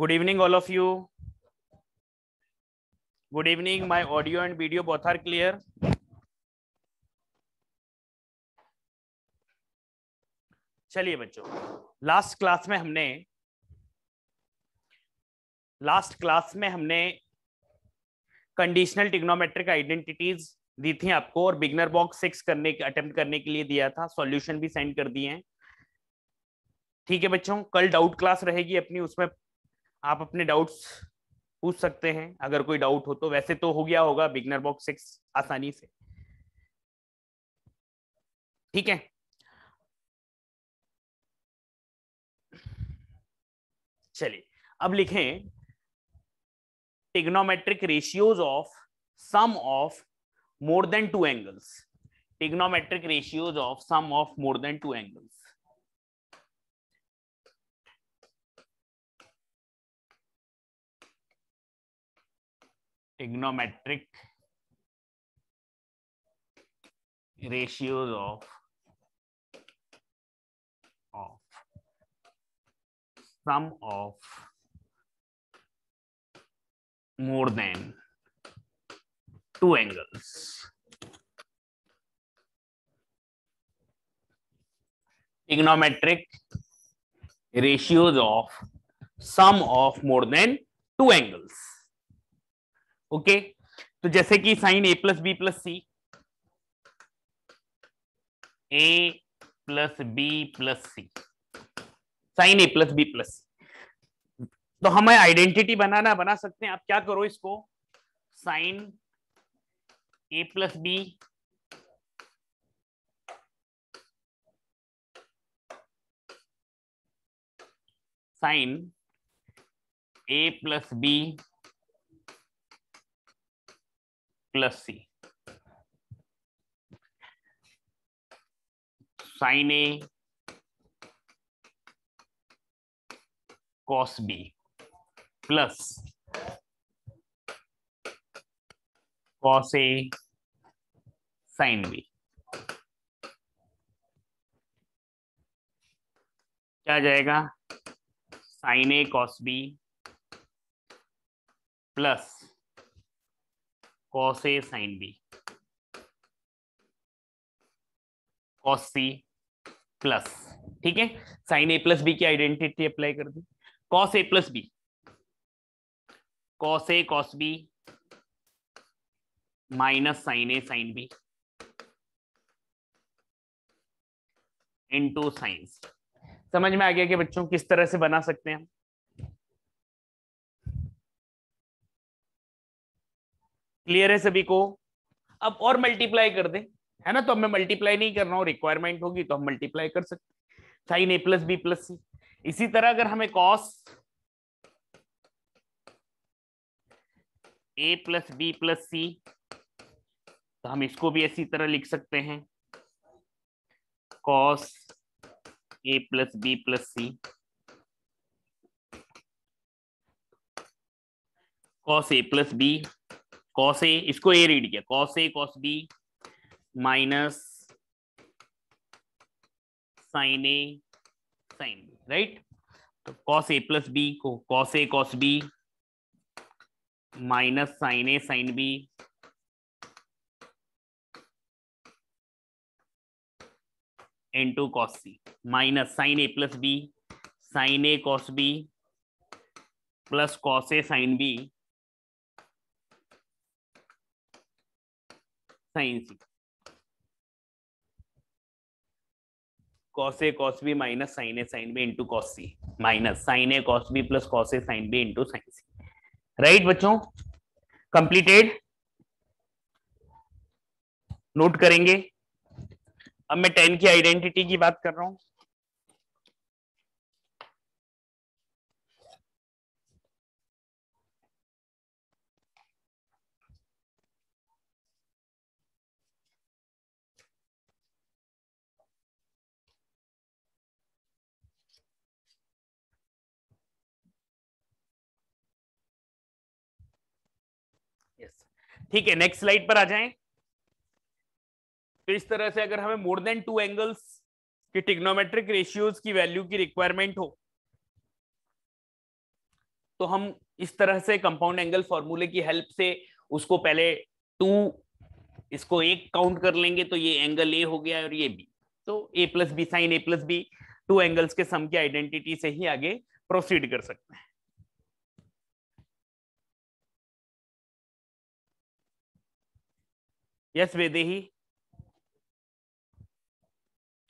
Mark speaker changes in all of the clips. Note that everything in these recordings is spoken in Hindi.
Speaker 1: good evening all of you good evening my audio and video both are clear चलिए बच्चों लास्ट क्लास में हमने
Speaker 2: लास्ट क्लास में हमने कंडीशनल टिग्नोमेट्रिक आइडेंटिटीज दी थी आपको और बिगनर बॉक्स सिक्स करने के अटेम्प्ट करने के लिए दिया था सॉल्यूशन भी सेंड कर दिए हैं ठीक है बच्चों कल डाउट क्लास रहेगी अपनी उसमें आप अपने डाउट्स पूछ सकते हैं अगर कोई डाउट हो तो वैसे तो हो गया होगा बिगनर बॉक्स सिक्स आसानी से
Speaker 1: ठीक है चलिए अब लिखें
Speaker 2: trigonometric ratios of sum of more than two angles trigonometric ratios of sum of more than two angles
Speaker 1: trigonometric ratios of of sum of more than two angles.
Speaker 2: Trigonometric ratios of sum of more than two angles. Okay तो जैसे कि sine A plus B plus C A plus B plus C sine A plus B plus C तो हमें आइडेंटिटी बनाना बना सकते हैं आप क्या करो इसको sine A plus B
Speaker 1: sine A plus B plus C sine A cos B plus cos A sine B क्या आ जाएगा sine A cos B plus cos A sine B cos C plus
Speaker 2: ठीक है साइन ए प्लस बी की आइडेंटिटी अप्लाई कर दी cos A plus B cos A cos B minus sine A sine
Speaker 1: B into science समझ में आ गया कि बच्चों किस तरह से बना सकते हैं क्लियर है सभी को
Speaker 2: अब और मल्टीप्लाई कर दे है ना तो मैं मल्टीप्लाई नहीं कर रहा हूँ रिक्वायरमेंट होगी तो हम मल्टीप्लाई कर सकते sine A plus B plus C इसी तरह अगर हमें cos A plus B plus C तो हम इसको भी इसी तरह लिख सकते हैं cos A plus B plus C cos A plus B cos A इसको ए रीड किया cos A cos B minus sine A sine B right तो कॉस ए प्लस बी को cos A cos B
Speaker 1: minus sine A sine B into cos C minus
Speaker 2: sine A plus B sine A cos B plus cos A
Speaker 1: sine B sine C cos A cos B
Speaker 2: minus sine A sine B into cos C minus sine A cos B plus cos A sine B into sine C right बच्चों कंप्लीटेड
Speaker 1: नोट करेंगे अब मैं टेन की आइडेंटिटी की बात कर रहा हूं ठीक है नेक्स्ट स्लाइड पर आ जाए
Speaker 2: तो इस तरह से अगर हमें मोर देन टू एंगल्स की टिग्नोमेट्रिक रेशियोज की वैल्यू की रिक्वायरमेंट हो तो हम इस तरह से कंपाउंड एंगल फॉर्मूले की हेल्प से उसको पहले टू इसको एक काउंट कर लेंगे तो ये एंगल ए हो गया और ये बी तो A plus B sine A plus B
Speaker 1: two angles के सम की आइडेंटिटी से ही आगे प्रोसीड कर सकते हैं यस वेदेही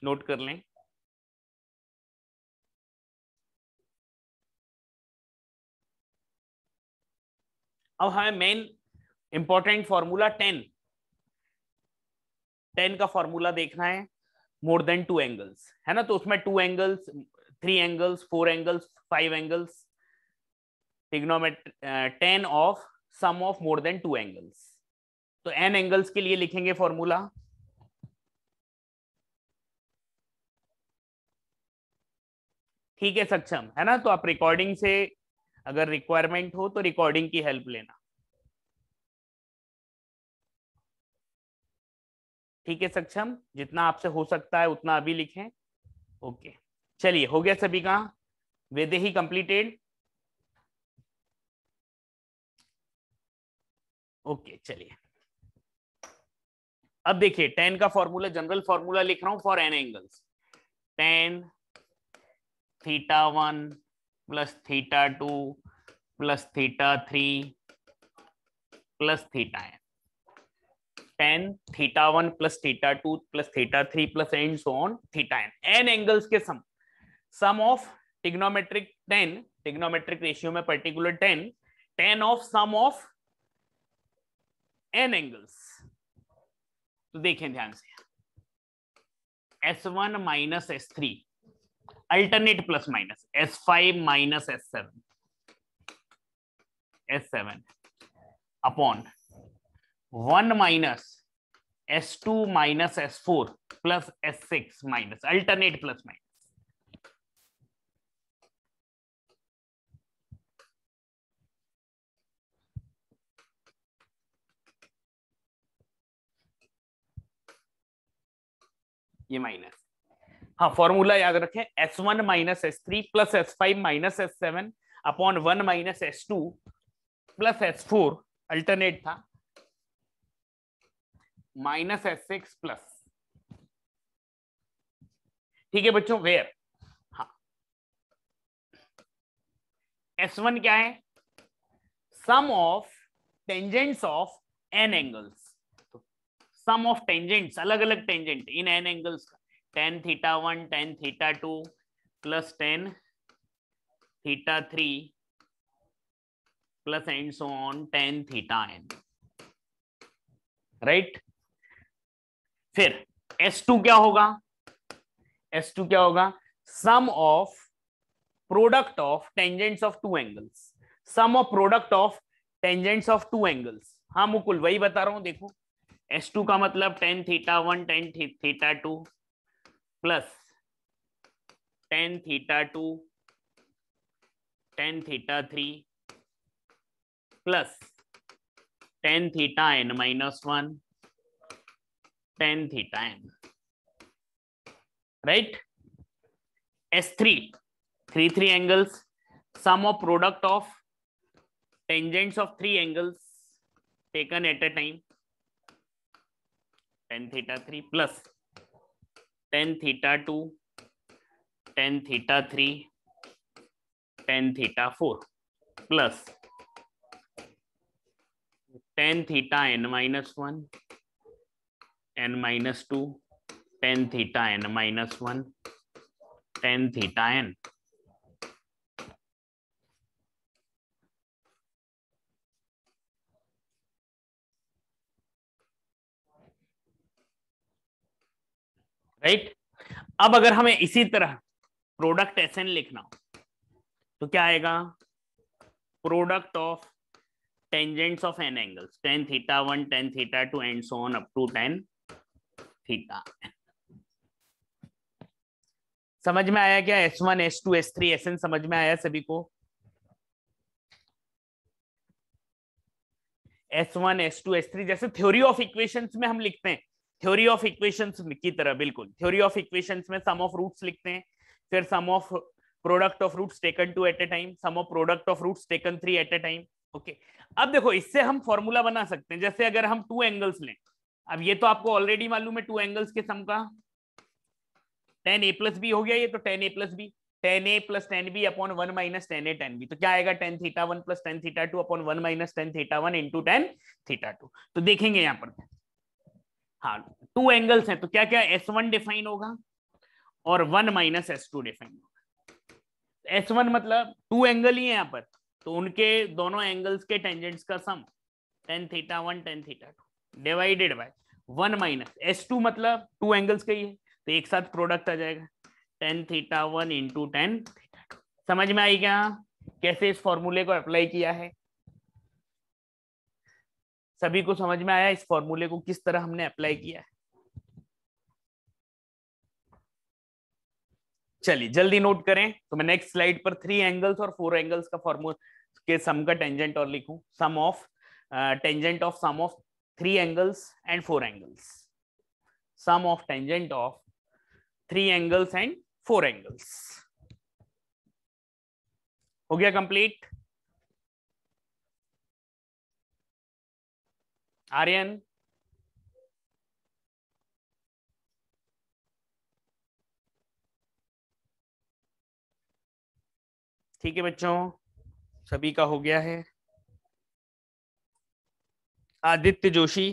Speaker 1: नोट कर लें अब हमें main important formula tan
Speaker 2: tan का फॉर्मूला देखना है मोर देन टू एंगल्स है ना तो उसमें two angles three angles four angles five angles trigonometry tan of sum of more than two angles तो एन एंगल्स के लिए लिखेंगे फॉर्मूला ठीक है सक्षम है ना तो आप रिकॉर्डिंग से अगर रिक्वायरमेंट हो तो रिकॉर्डिंग की हेल्प लेना ठीक है सक्षम जितना आपसे हो सकता है उतना अभी लिखें ओके
Speaker 1: चलिए हो गया सभी का वेदे ही कंप्लीटेड ओके चलिए
Speaker 2: अब देखिए टेन का फॉर्मूला जनरल फॉर्मूला लिख रहा हूं for N angles tan theta one plus theta two plus theta three plus theta N tan theta one plus theta two plus theta three plus N so on theta N N angles के sum sum of trigonometric tan trigonometric ratio में particular tan tan of sum of N angles तो देखें ध्यान से S one minus S three alternate plus minus S five minus S seven S seven upon one minus S two minus S four plus S six minus alternate plus minus
Speaker 1: ये माइनस हाँ फॉर्मूला याद रखें
Speaker 2: S one minus S three plus S five minus S seven upon one minus S two plus S four alternate था
Speaker 1: माइनस एस सिक्स प्लस ठीक है बच्चों वेयर हा एस वन क्या है
Speaker 2: sum of tangents of N angles sum of tangents अलग अलग टेंजेंट इन एन एंगल्स का tan theta one tan theta two plus tan theta three plus and so on tan theta N right फिर एस टू क्या होगा एस टू क्या होगा sum of product of tangents of two angles sum of product of tangents of two angles हाँ मुकुल वही बता रहा हूं देखो एस टू का मतलब tan theta one tan theta two plus tan theta two tan theta three plus tan theta N minus one tan theta N right S three three three angles sum of product of tangents of three angles taken at a time tan theta three plus tan theta two tan theta three tan theta four plus tan theta N minus one N minus two tan theta N minus one tan
Speaker 1: theta N right
Speaker 2: अब अगर हमें इसी तरह प्रोडक्ट एस एन लिखना हो तो क्या आएगा product of tangents of N angles tan theta one tan theta two and so on up to tan theta समझ में आया क्या S one S two S three S N समझ में आया सभी को S one S two S three जैसे थ्योरी ऑफ इक्वेशंस में हम लिखते हैं थ्योरी ऑफ इक्वेशंस की तरह बिल्कुल थ्योरी ऑफ इक्वेशंस में सम ऑफ रूट्स लिखते हैं फिर sum of product of roots taken two at a time sum of product of roots taken three at a time okay अब देखो इससे हम फॉर्मूला बना सकते हैं जैसे अगर हम टू एंगल्स लें अब ये तो आपको ऑलरेडी मालूम है टू एंगल्स के सम का टेन ए प्लस बी हो गया ये तो tan A plus B tan A plus tan B upon one minus tan A tan B तो क्या आएगा tan theta one plus tan theta two upon one minus tan theta one into tan theta two तो देखेंगे यहाँ पर हाँ टू एंगल्स हैं तो क्या क्या एस वन डिफाइन होगा और one minus S two define होगा एस वन मतलब टू एंगल ही है यहाँ पर तो उनके दोनों एंगल्स के टेंजेंट्स का sum tan theta one tan theta two divided by one minus S two मतलब टू एंगल्स का ही है तो एक साथ प्रोडक्ट आ जाएगा tan theta one into tan theta two समझ में आई क्या कैसे इस फॉर्मूले को अप्लाई किया है सभी को समझ में आया इस फॉर्मूले को किस तरह हमने अप्लाई किया है चलिए जल्दी नोट करें तो मैं नेक्स्ट स्लाइड पर थ्री एंगल्स और फोर एंगल्स का फॉर्मूला के सम का टेंजेंट और लिखू sum of tangent of sum of three angles and four angles sum of tangent of three angles and four angles
Speaker 1: हो गया कंप्लीट आर्यन ठीक है बच्चों सभी का हो गया है आदित्य जोशी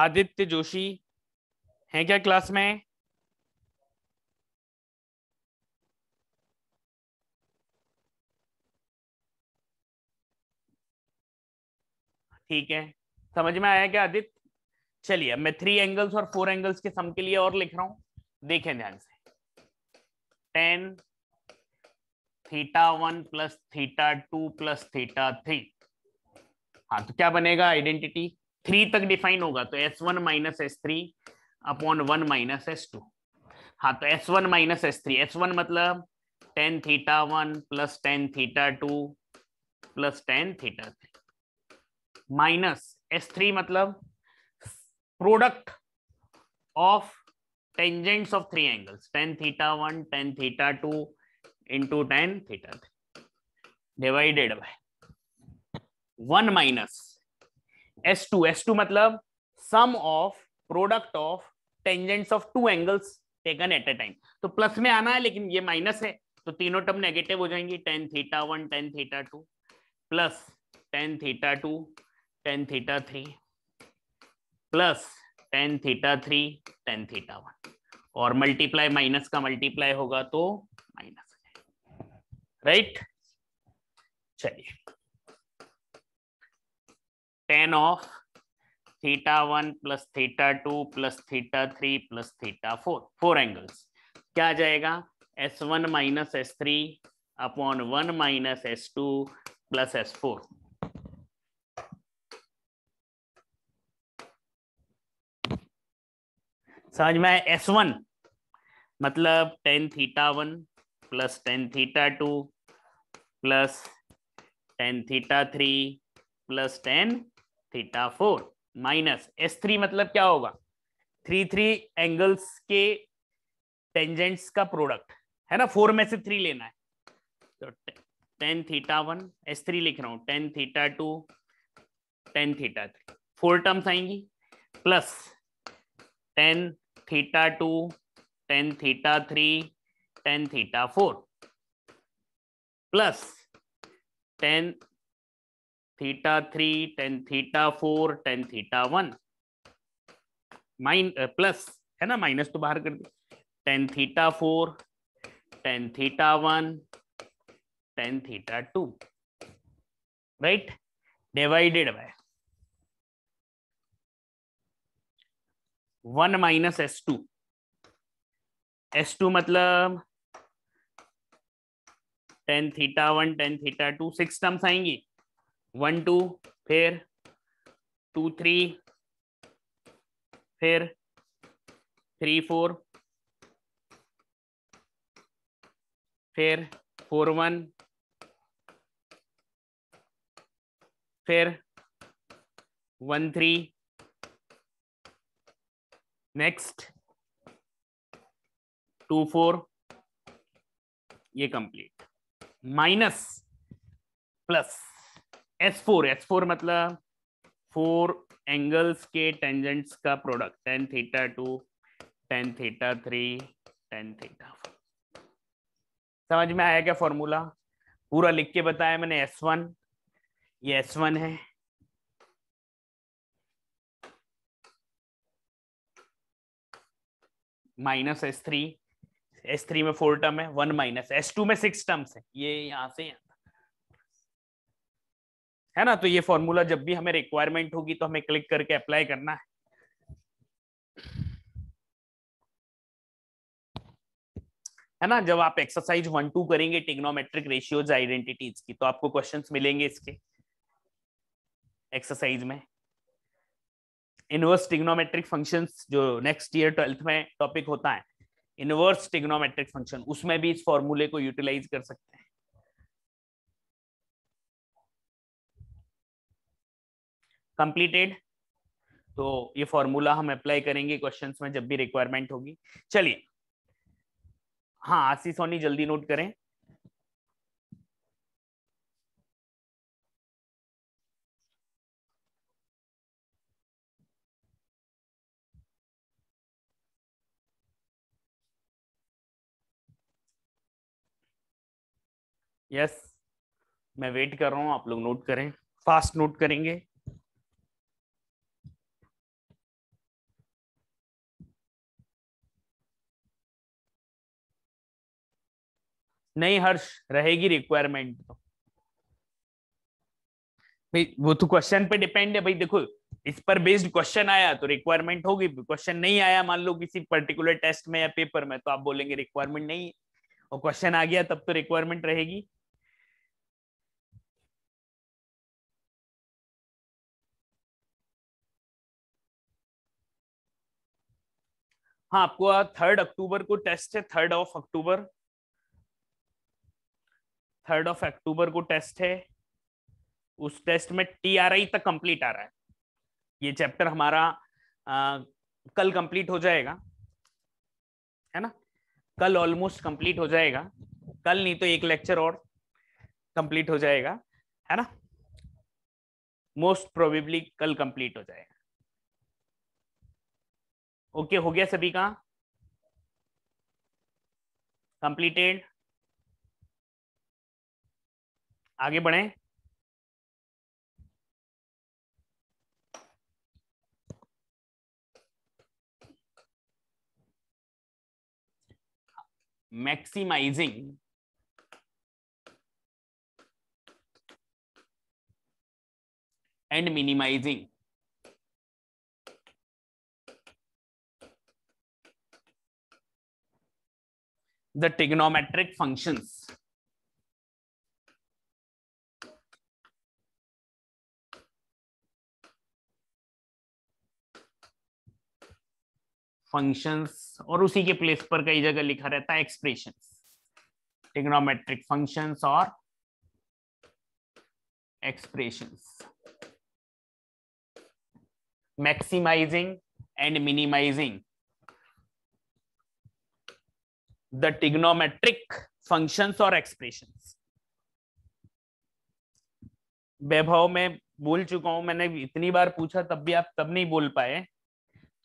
Speaker 1: आदित्य जोशी हैं क्या क्लास में ठीक है समझ में आया क्या आदित्य
Speaker 2: चलिए मैं थ्री एंगल्स और फोर एंगल्स के सम के लिए और लिख रहा हूं देखें ध्यान से tan theta one plus theta two plus theta three हाँ तो क्या बनेगा आइडेंटिटी थ्री तक डिफाइन होगा तो S one minus S three upon one minus S two हाँ तो S one minus S three S one मतलब tan theta one plus tan theta two plus tan theta three minus S three मतलब product of tangents of three angles tan theta one tan theta two into tan theta three divided by one minus S two S two मतलब sum of product of tangents of two angles taken at a time तो प्लस में आना है लेकिन ये माइनस है तो तीनों टर्म नेगेटिव हो जाएंगी tan theta one tan theta two plus tan theta two tan theta three plus tan theta three tan theta one और मल्टीप्लाई माइनस का मल्टीप्लाई होगा तो माइनस राइट चलिए tan of theta one plus theta two plus theta three plus theta four four angles क्या आ जाएगा S one minus S three upon one minus S two
Speaker 1: plus S four समझ में आए एस वन मतलब
Speaker 2: tan theta one plus tan theta two plus tan theta three plus tan theta four minus S three मतलब क्या होगा थ्री थ्री एंगल्स के टेंजेंट्स का प्रोडक्ट है ना फोर में से थ्री लेना है तो tan theta one S three लिख रहा हूं tan theta two tan theta three four terms आएंगी plus tan theta two tan theta three tan theta four plus tan theta three tan theta four tan theta one mine plus है ना माइनस तो बाहर कर दो tan theta four tan theta one tan theta two right divided by one minus S two S two मतलब tan theta one tan theta two six terms आएंगी वन टू फिर टू थ्री फिर थ्री फोर फिर फोर वन
Speaker 1: फिर one three next two four
Speaker 2: ये complete minus plus S four S four मतलब फोर एंगल्स के टेंजेंट्स का product tan theta two tan theta three tan theta समझ में आया क्या फॉर्मूला पूरा लिख के बताया मैंने एस
Speaker 1: वन ये एस वन है minus S three
Speaker 2: S three में फोर टर्म है वन माइनस एस टू में सिक्स टर्म्स है ये यहां से
Speaker 1: है ना तो ये फॉर्मूला जब भी हमें रिक्वायरमेंट होगी तो हमें क्लिक करके अप्लाई करना है
Speaker 2: है ना जब आप एक्सरसाइज वन टू करेंगे टिग्नोमेट्रिक रेशियोज आइडेंटिटीज की तो आपको क्वेश्चंस मिलेंगे इसके एक्सरसाइज में इनवर्स टिग्नोमेट्रिक फंक्शन जो नेक्स्ट ईयर ट्वेल्थ में टॉपिक होता है इनवर्स टिग्नोमेट्रिक फंक्शन उसमें भी इस फॉर्मूले को यूटिलाइज कर सकते हैं कंप्लीटेड तो ये फॉर्मूला हम अप्लाई करेंगे क्वेश्चंस में जब भी रिक्वायरमेंट होगी चलिए
Speaker 1: हाँ आशीष सोनी जल्दी नोट करें यस मैं वेट कर रहा हूं आप लोग नोट करें फास्ट नोट करेंगे नहीं हर्ष रहेगी रिक्वायरमेंट तो
Speaker 2: भाई वो तो क्वेश्चन पे डिपेंड है भाई देखो इस पर बेस्ड क्वेश्चन आया तो रिक्वायरमेंट होगी क्वेश्चन नहीं आया मान लो किसी पर्टिकुलर टेस्ट में या पेपर में तो आप बोलेंगे रिक्वायरमेंट
Speaker 1: नहीं है और क्वेश्चन आ गया तब तो रिक्वायरमेंट रहेगी हाँ आपको थर्ड अक्टूबर को टेस्ट है third of
Speaker 2: October third of October को टेस्ट है उस टेस्ट में टी आर आई तक कंप्लीट आ रहा है ये चैप्टर हमारा आ, कल कंप्लीट हो जाएगा है ना कल ऑलमोस्ट कंप्लीट हो जाएगा कल नहीं तो एक लेक्चर और कंप्लीट हो जाएगा है ना मोस्ट प्रोबेबली कल कंप्लीट हो जाएगा
Speaker 1: ओके हो गया सभी का कंप्लीटेड आगे बढ़े maximising and minimising the trigonometric functions. Functions और उसी के प्लेस पर कई जगह लिखा रहता है एक्सप्रेशन टिग्नोमेट्रिक फंक्शंस और expressions maximising
Speaker 2: and minimising the trigonometric functions or expressions Vaibhav में बोल चुका हूं मैंने इतनी बार पूछा तब भी आप तब नहीं बोल पाए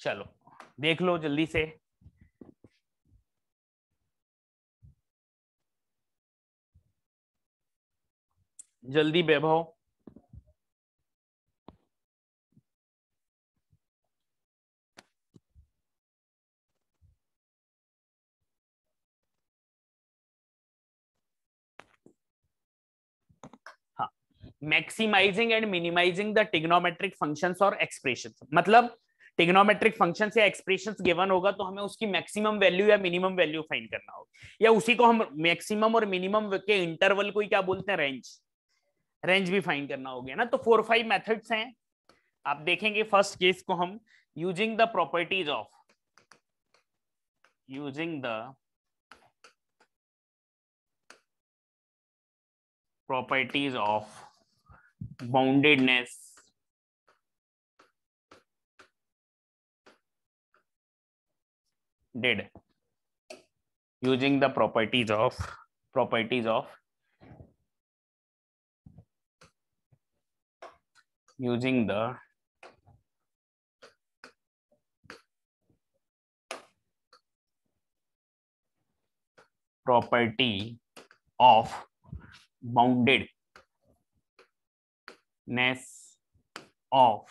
Speaker 1: चलो देख लो जल्दी से जल्दी Vaibhav
Speaker 2: maximising and minimising the trigonometric functions और एक्सप्रेशन मतलब टिग्नोमेट्रिक फंक्शन या एक्सप्रेशन गिवन होगा तो हमें उसकी मैक्सिमम वैल्यू या मिनिमम वैल्यू फाइंड करना होगा या उसी को हम मैक्सिमम और मिनिमम के इंटरवल को ही क्या बोलते हैं रेंज रेंज भी फाइंड करना हो गया ना तो फोर फाइव मेथड्स हैं आप देखेंगे फर्स्ट केस को हम using the properties of using the
Speaker 1: properties of boundedness did using the properties of properties of using the property of bounded nests of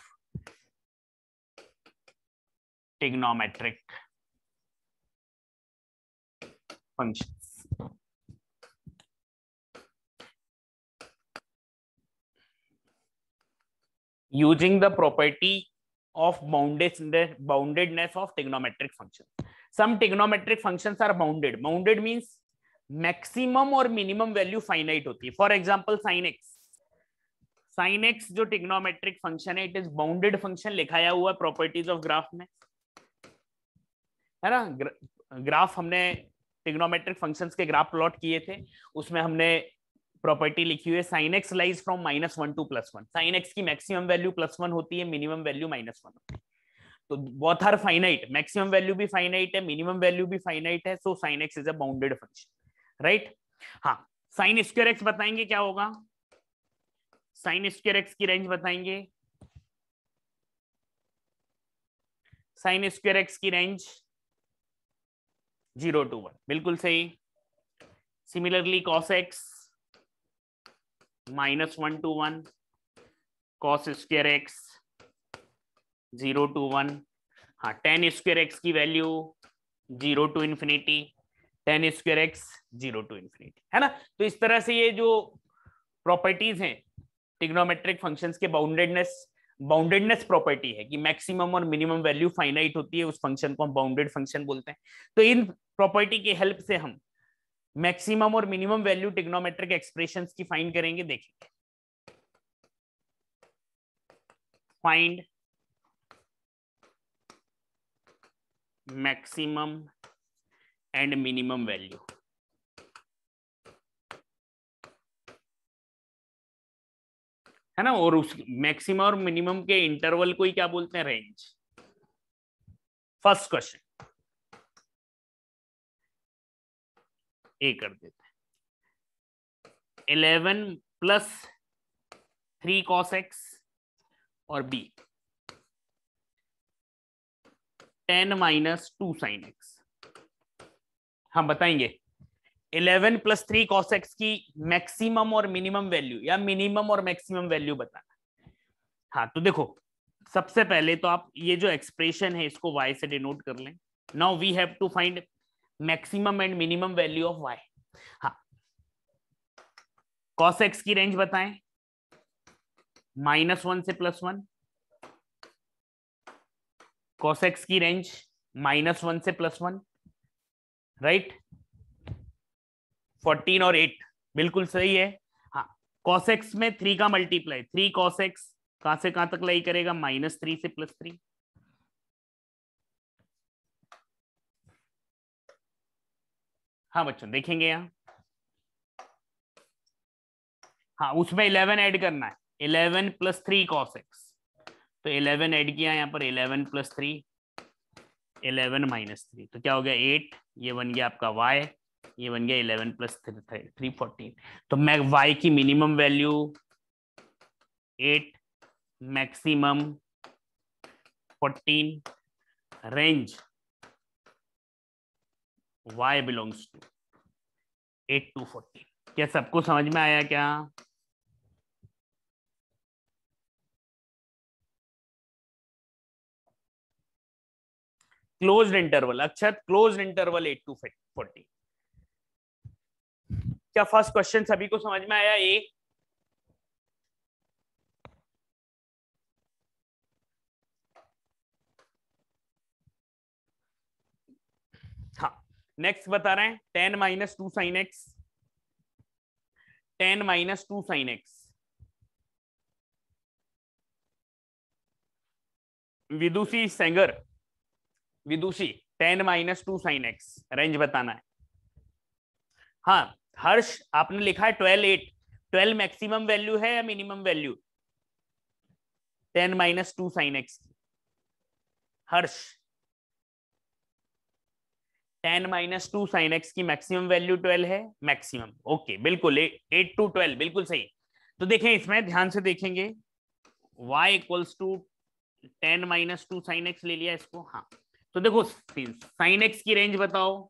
Speaker 1: trigonometric functions.
Speaker 2: Using the property of boundedness, boundedness of trigonometric functions. Some trigonometric functions are bounded. Bounded means maximum or minimum value finite होती है. For example, sin x. Sine X जो टिग्नोमेट्रिक फंक्शन है इट इज बाउंडेड फंक्शन लिखाया हुआ है प्रॉपर्टीज ऑफ ग्राफ में है ना ग्राफ हमने टिग्नोमेट्रिक फंक्शंस के ग्राफ प्लॉट किए थे उसमें हमने प्रॉपर्टी लिखी हुई है sine X lies from minus one to plus one sine x की मैक्सिमम वैल्यू प्लस वन होती है मिनिमम वैल्यू माइनस वन होती है तो both are finite maximum value भी फाइनाइट है मिनिमम वैल्यू भी फाइनाइट है so sine X is a bounded function right हाँ साइन स्क्र एक्स बताएंगे क्या होगा साइन स्क्र एक्स की रेंज बताएंगे साइन स्क्र एक्स की रेंज जीरो टू वन बिल्कुल सही similarly cos x minus one to one cos square X zero to one हाँ टेन स्क्र एक्स की value zero to infinity tan square X zero to infinity है ना तो इस तरह से ये जो प्रॉपर्टीज हैं ट्रिग्नोमेट्रिक फंक्शंस के बाउंडेडनेस बाउंडेडनेस प्रॉपर्टी है कि मैक्सिमम और मिनिमम वैल्यू फाइनाइट होती है उस फंक्शन को हम बाउंडेड फंक्शन बोलते हैं तो इन प्रॉपर्टी के हेल्प से हम मैक्सिमम और मिनिमम वैल्यू टिग्नोमेट्रिक एक्सप्रेशन की फाइंड करेंगे देखेंगे find
Speaker 1: maximum and minimum value
Speaker 2: है ना और उस मैक्सिमम और मिनिमम के इंटरवल को ही क्या बोलते हैं रेंज
Speaker 1: फर्स्ट क्वेश्चन ए कर देते हैं eleven plus
Speaker 2: three cos X और B ten minus two sine X हम बताएंगे eleven plus three cos x की मैक्सिमम और मिनिमम वैल्यू या मिनिमम और मैक्सिमम वैल्यू बताना हाँ तो देखो सबसे पहले तो आप ये जो एक्सप्रेशन है इसको वाई से डिनोट कर लें now we have to find maximum and minimum value of y हाँ कॉस एक्स की रेंज बताएं माइनस वन से प्लस वन कॉस एक्स की रेंज माइनस वन से प्लस वन राइट फोर्टीन और एट बिल्कुल सही है हाँ कॉसेक्स में थ्री का मल्टीप्लाई थ्री कॉसेक्स कहां से कहां तक लाई करेगा माइनस थ्री से प्लस थ्री
Speaker 1: हाँ बच्चों देखेंगे यहां हाँ उसमें इलेवन
Speaker 2: ऐड करना है eleven plus three cos X तो इलेवन ऐड किया यहाँ पर eleven plus three eleven minus three तो क्या हो गया एट ये बन गया आपका वाई ये बन गया इलेवन प्लस थ्री फोर्टीन तो मैं वाई की minimum value eight maximum fourteen range Y belongs to
Speaker 1: eight to fourteen क्या सबको समझ में आया क्या closed interval Akshat closed interval eight to fourteen क्या फर्स्ट क्वेश्चन सभी को समझ में आया ए
Speaker 2: नेक्स्ट हाँ, बता रहे हैं ten minus two sine X ten minus two sine X Vidushi Sengar Vidushi ten minus two sine X range बताना है हाँ हर्ष आपने लिखा है twelve eight twelve maximum value है या minimum value ten minus two sine X Harsh ten minus two sine x की मैक्सिमम वैल्यू ट्वेल्व है मैक्सिमम ओके बिल्कुल एट टू ट्वेल्व बिल्कुल सही तो देखें इसमें ध्यान से देखेंगे y equals to ten minus two sine X ले लिया इसको हाँ तो देखो साइन एक्स की रेंज बताओ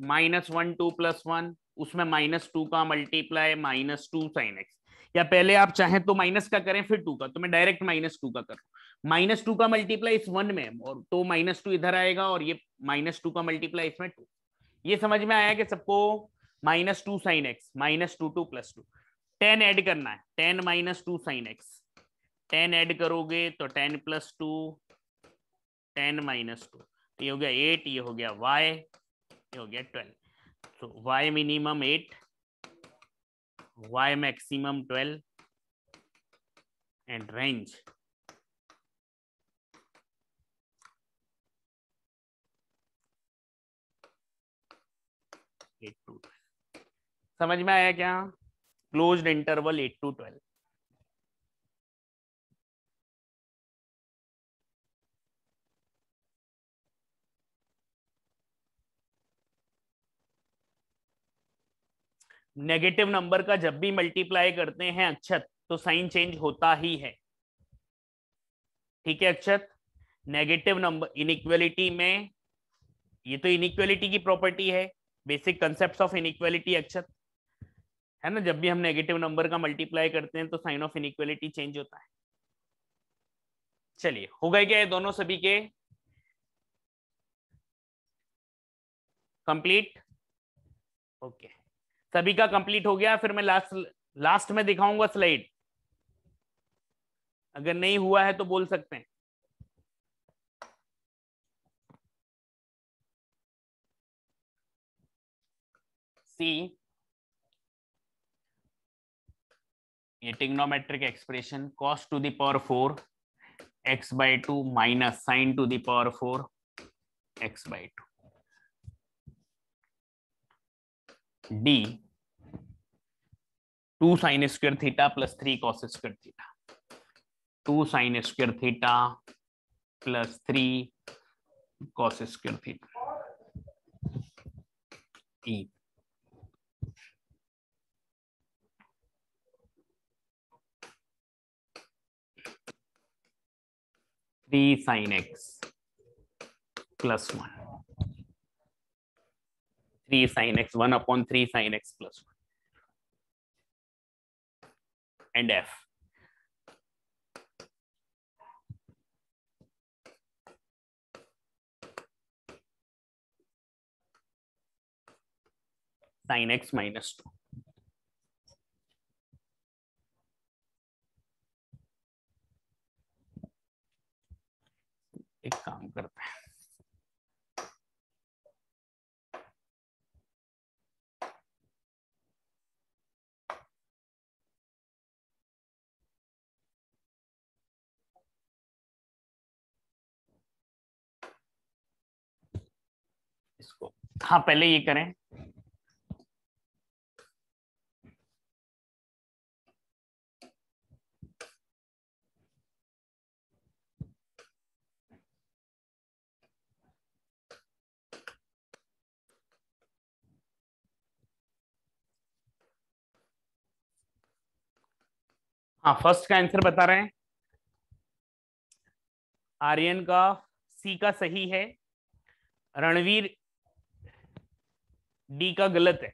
Speaker 2: minus one to plus one उसमें माइनस टू का multiply minus two sine X या पहले आप चाहें तो माइनस का करें फिर टू का तो मैं डायरेक्ट माइनस टू का कर माइनस टू का मल्टीप्लाई इस वन में और तो माइनस टू इधर आएगा और ये माइनस टू का मल्टीप्लाई इसमें टू ये समझ में आया कि सबको minus two sine x minus two two plus two ten add करना है ten minus two sine X ten add करोगे तो ten plus two ten minus two ये हो गया एट ये हो गया Y you get 12 so y minimum 8 y maximum
Speaker 1: 12 and range समझ में आया क्या closed interval eight to twelve
Speaker 2: negative number का जब भी मल्टीप्लाई करते हैं अक्षत तो साइन चेंज होता ही है ठीक है अक्षत नेगेटिव नंबर इनइक्वलिटी में ये तो इनइक्वलिटी की प्रॉपर्टी है basic concept of inequality Akshat है ना जब भी हम नेगेटिव नंबर का मल्टीप्लाई करते हैं तो साइन ऑफ इनइक्वलिटी चेंज होता है चलिए हो गए क्या है दोनों सभी के कंप्लीट ओके okay. सभी का कंप्लीट हो गया फिर मैं लास्ट लास्ट में दिखाऊंगा
Speaker 1: स्लाइड अगर नहीं हुआ है तो बोल सकते हैं सी
Speaker 2: ये trigonometric expression cost to the power four X by two minus sine to the power four X by two D two sine square theta plus three cos square theta two sine square theta
Speaker 1: plus three cos square theta E three sine x plus one 3 sin x 1 upon 3 sin x plus 1 and f sin x minus 2 एक काम करते हैं हाँ पहले ये करें हाँ फर्स्ट का आंसर बता रहे हैं आर्यन
Speaker 2: का सी का सही है रणवीर डी का गलत है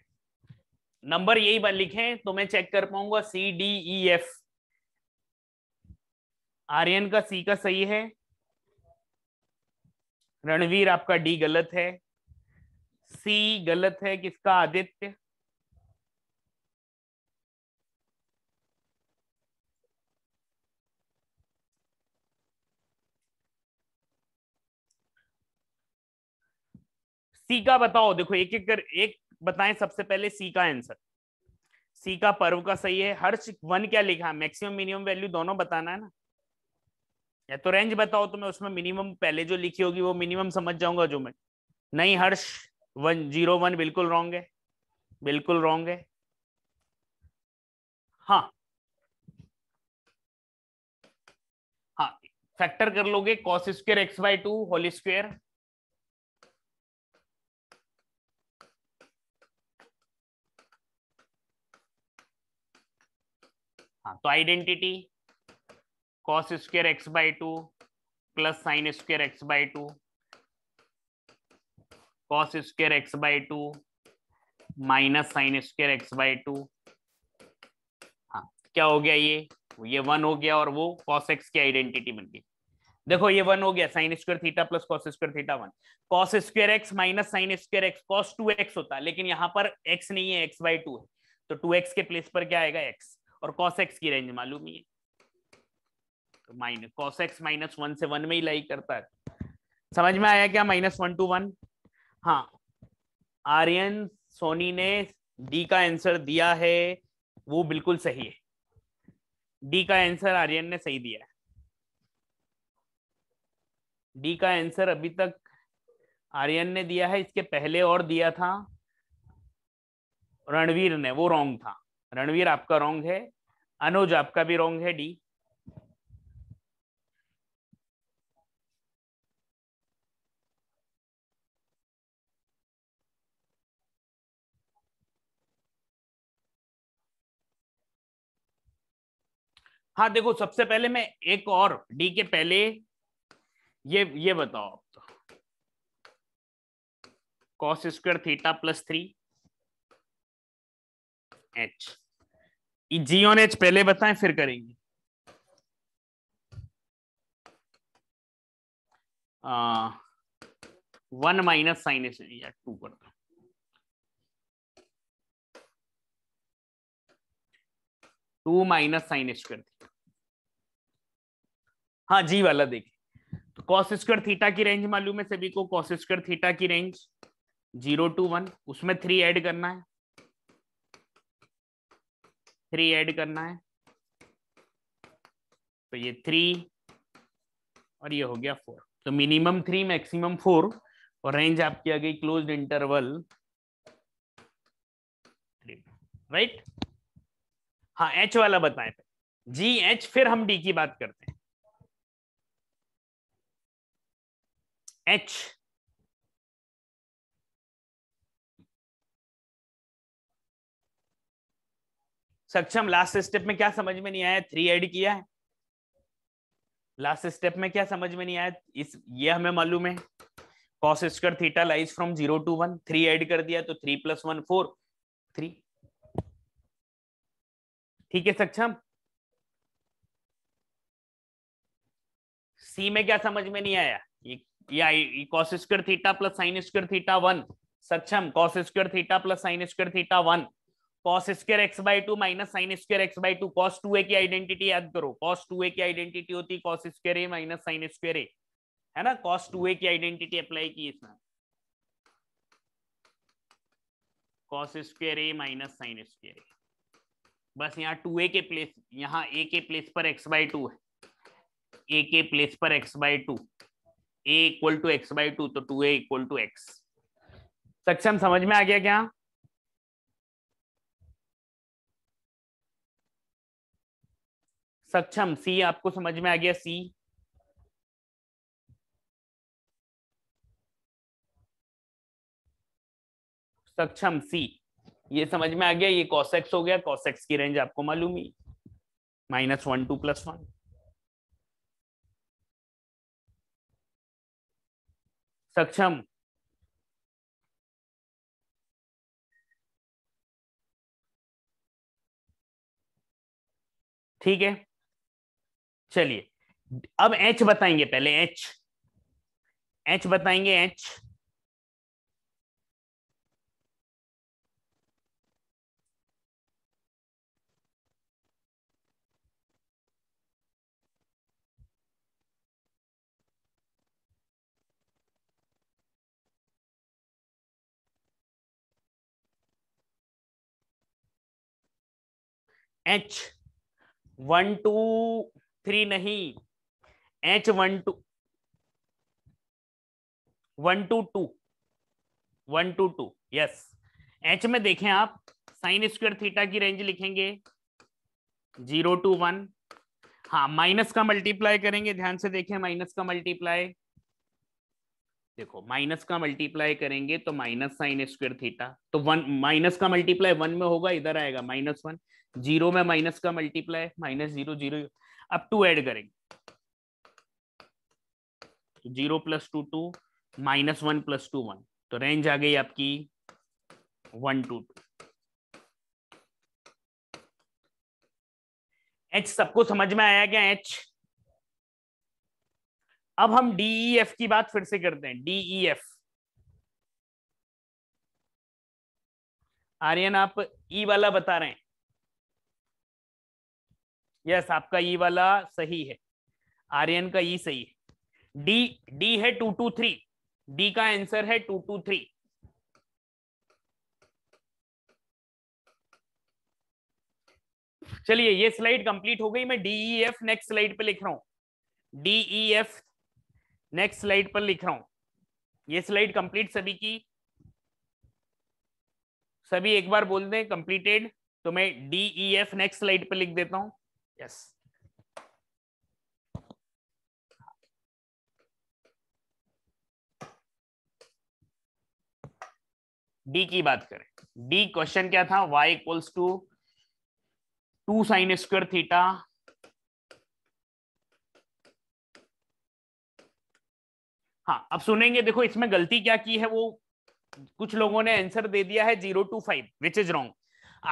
Speaker 2: नंबर यही बार लिखे तो मैं चेक कर पाऊंगा C D E F Aryan का सी का सही है रणवीर आपका डी गलत है सी गलत है किसका आदित्य
Speaker 1: सी का बताओ देखो एक एक कर
Speaker 2: एक बताएं सबसे पहले सी का आंसर सी का पर्व का सही है हर वन क्या लिखा है मैक्सिमम मिनिमम वैल्यू दोनों बताना है ना या तो रेंज बताओ तो मैं उसमें मिनिमम पहले जो लिखी होगी वो मिनिमम समझ जाऊंगा जो मैं नहीं हर्ष वन जीरो वन बिल्कुल रॉन्ग है बिल्कुल रॉन्ग है हाँ
Speaker 1: हाँ फैक्टर कर लोगे cos square x by two whole square
Speaker 2: हाँ तो identity cos square x by two plus sine square x by two cos square x by two minus sine square x by two हाँ क्या हो गया ये ये वन हो गया और वो कॉस एक्स की आइडेंटिटी बन गई देखो ये वन हो गया sine square theta plus cos square theta one cos square x minus sine square x cos two x होता लेकिन यहाँ पर एक्स नहीं है एक्स बाय टू है तो टू एक्स के प्लेस पर क्या आएगा एक्स और कॉस एक्स की रेंज मालूम ही है तो minus cos x minus one से वन में ही लाइक करता है समझ में आया क्या माइनस वन टू वन हाँ आर्यन सोनी ने डी का आंसर दिया है वो बिल्कुल सही है डी का आंसर आर्यन ने सही दिया है डी का आंसर अभी तक आर्यन ने दिया है इसके पहले और दिया था रणवीर ने वो रॉन्ग था रणवीर आपका रॉन्ग है अनुज आपका भी रॉन्ग है डी
Speaker 1: हाँ देखो सबसे पहले मैं एक और डी के पहले
Speaker 2: ये ये बताओ आप तो cos square theta plus
Speaker 1: three H G on H पहले बताएं फिर करेंगे वन माइनस साइन एच या टू कर दो two
Speaker 2: minus sine square theta हाँ जी वाला देखिए तो कॉस स्क्वायर थीटा की रेंज मालूम है सभी को कॉस स्क्वायर थीटा की रेंज जीरो टू वन उसमें थ्री ऐड करना है थ्री ऐड करना है तो ये थ्री और ये हो गया फोर तो मिनिमम थ्री मैक्सिमम फोर और रेंज आपकी आ गई क्लोज इंटरवल थ्री राइट हाँ एच वाला बताए
Speaker 1: जी एच फिर हम डी की बात करते हैं एच सक्षम लास्ट स्टेप में क्या
Speaker 2: समझ में नहीं आया थ्री एड किया है लास्ट स्टेप में क्या समझ में नहीं आया इस ये हमें मालूम है cos square theta lies from zero to one three add कर दिया तो three
Speaker 1: plus one four three ठीक है सक्षम सी में क्या समझ में नहीं
Speaker 2: आया या cos square theta plus sine square theta one Saksham cos square theta plus sine square theta one cos square x by two minus sine square x by two cos two A की आइडेंटिटी याद करो कॉस टू ए की आइडेंटिटी होती cos square A minus sine square A है ना कॉस टू ए की आइडेंटिटी अप्लाई की इसमें cos square A minus sine square A बस यहाँ टू ए के प्लेस यहाँ ए के प्लेस पर एक्स बाई टू है ए के प्लेस पर x by two
Speaker 1: equal to x by two तो two equal to x Saksham समझ में आ गया क्या सक्षम सी आपको समझ में आ गया सी सक्षम सी ये समझ में आ गया ये कॉसेक्स हो गया कॉसेक्स की रेंज आपको मालूम ही minus one to plus one Saksham ठीक है चलिए अब एच बताएंगे पहले एच एच बताएंगे H H one two three नहीं H one to
Speaker 2: one two to one two two yes H में देखें आप साइन स्क्वेयर थीटा की रेंज लिखेंगे जीरो टू वन हाँ माइनस का मल्टीप्लाई करेंगे ध्यान से देखें माइनस का मल्टीप्लाई देखो माइनस का मल्टीप्लाई करेंगे तो माइनस साइन स्क्वेयर थीटा तो वन माइनस का मल्टीप्लाई वन में होगा इधर आएगा माइनस वन जीरो में माइनस का मल्टीप्लाई माइनस जीरो जीरो अब टू ऐड करेंगे zero plus two two minus one plus two one तो रेंज तो आ गई आपकी
Speaker 1: वन टू टू एच सबको समझ में आया क्या एच अब हम डीईएफ e की बात फिर से करते हैं डीईएफ e आर्यन आप ई e वाला बता रहे हैं
Speaker 2: यस आपका ई वाला सही है आर्यन का ई सही है डी डी है टू टू थ्री डी का आंसर है टू टू थ्री चलिए ये स्लाइड कंप्लीट हो गई मैं डीई एफ नेक्स्ट स्लाइड पे लिख रहा डीई डीईएफ नेक्स्ट स्लाइड पर लिख रहा हूं ये स्लाइड कंप्लीट सभी की सभी एक बार बोल दें कंप्लीटेड तो मैं डीई एफ नेक्स्ट स्लाइड पर लिख देता हूं
Speaker 1: Yes. डी की बात
Speaker 2: करें डी क्वेश्चन क्या था y equals to two sine square theta हाँ अब सुनेंगे देखो इसमें गलती क्या की है वो कुछ लोगों ने आंसर दे दिया है zero to five which is wrong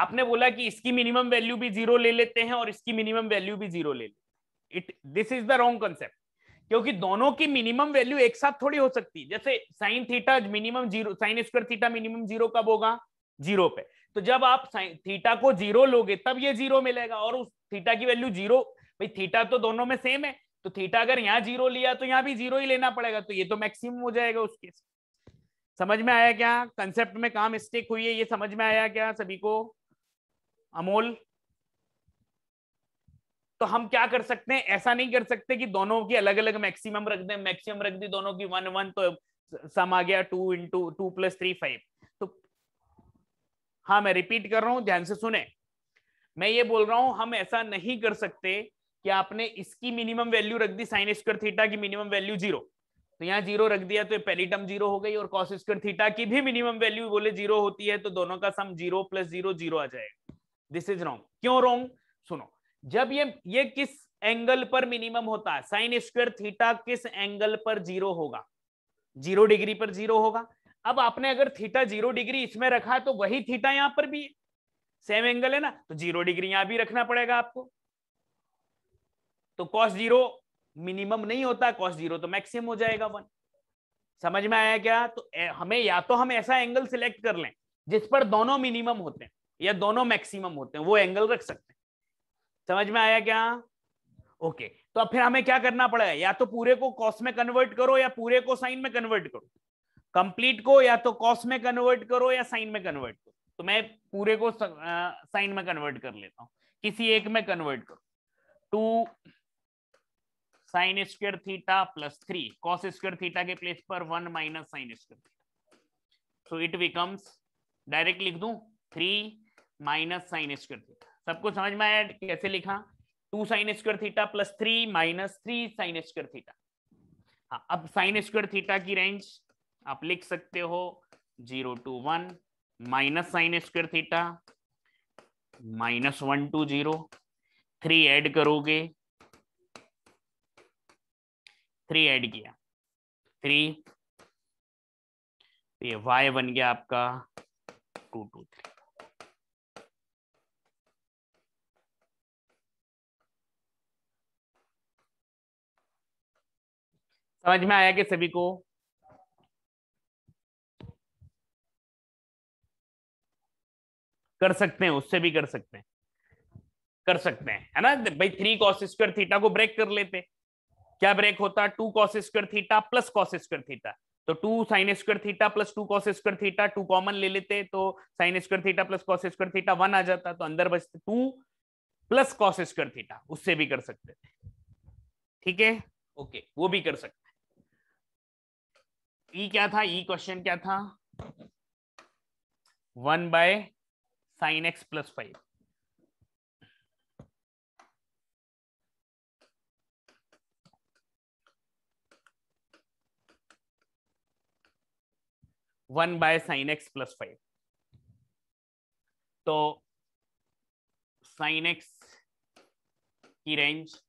Speaker 2: आपने बोला कि इसकी मिनिमम वैल्यू भी जीरो ले लेते हैं और इसकी मिनिमम वैल्यू भी जीरो ले it this is the wrong concept क्योंकि दोनों की मिनिमम वैल्यू एक साथ थोड़ी हो सकती है जैसे sine theta minimum zero sine square theta minimum zero कब होगा जीरो पे तो जब आप थीटा को जीरो लोगे तब ये जीरो मिलेगा और उस थीटा की वैल्यू जीरो भाई थीटा तो दोनों में सेम है तो थीटा अगर यहाँ जीरो लिया तो यहाँ भी जीरो ही लेना पड़ेगा तो ये तो मैक्सिमम हो जाएगा उसके समझ में आया क्या कंसेप्ट में कहा मिस्टेक हुई है ये समझ में आया क्या सभी को अमोल तो हम क्या कर सकते हैं ऐसा नहीं कर सकते कि दोनों की अलग अलग मैक्सिमम रख दें मैक्सिमम रख दी दोनों की वन वन तो सम आ गया two into two plus three five तो हाँ मैं रिपीट कर रहा हूं ध्यान से सुने मैं ये बोल रहा हूं हम ऐसा नहीं कर सकते कि आपने इसकी मिनिमम वैल्यू रख दी साइन स्क्वायर थीटा की मिनिमम वैल्यू जीरो तो यहाँ जीरो रख दिया तो पहली टर्म जीरो हो गई और कॉस स्क्वायर थीटा की भी मिनिमम वैल्यू बोले जीरो होती है तो दोनों का sum zero plus zero zero आ जाएगा दिस इज रॉन्ग क्यों रॉन्ग सुनो जब ये ये किस एंगल पर मिनिमम होता है साइन स्क्वेयर थीटा किस एंगल पर जीरो होगा जीरो डिग्री पर जीरो होगा अब आपने अगर थीटा जीरो डिग्री इसमें रखा है तो वही थीटा यहां पर भी सेम एंगल है ना तो जीरो डिग्री यहां भी रखना पड़ेगा आपको तो कॉस जीरो मिनिमम नहीं होता कॉस जीरो तो मैक्सिमम हो जाएगा वन समझ में आया क्या तो हमें या तो हम ऐसा एंगल सिलेक्ट कर लें जिस पर दोनों मिनिमम होते हैं या दोनों मैक्सिमम होते हैं वो एंगल रख सकते हैं समझ में आया क्या ओके तो अब फिर हमें क्या करना पड़ेगा या तो पूरे को कॉस में कन्वर्ट करो या पूरे को साइन में कन्वर्ट करो कंप्लीट को या तो कॉस में कन्वर्ट करो या साइन में कन्वर्ट करो तो मैं पूरे को साइन में कन्वर्ट कर लेता हूं किसी एक में कन्वर्ट करो two sine square theta plus three cos square theta के प्लेस पर one minus sine square theta so it becomes direct लिख दू three minus sine square theta सबको समझ में आया कैसे लिखा two sine square theta plus three minus three sine square theta हाँ अब साइन स्क्वेयर थीटा की रेंज आप लिख सकते हो zero to one minus sine square theta minus one to zero three add करोगे थ्री एड किया
Speaker 1: थ्री तो ये वाई बन गया आपका टू टू थ्री समझ में आया कि सभी को कर सकते हैं उससे भी कर सकते हैं कर सकते हैं है ना
Speaker 2: भाई थ्री कॉस स्क्वेयर थीटा को ब्रेक कर लेते क्या ब्रेक होता two cos square theta plus cos square theta तो two sine square theta plus two cos square theta two common ले लेते तो sine square theta plus cos square theta one आ जाता तो अंदर बचते two plus cos square theta उससे भी कर सकते थे ठीक है ओके वो भी कर सकते ई e क्या था ई e क्वेश्चन क्या था
Speaker 1: one by sine x plus five
Speaker 2: one by sine x plus five तो साइन एक्स की रेंज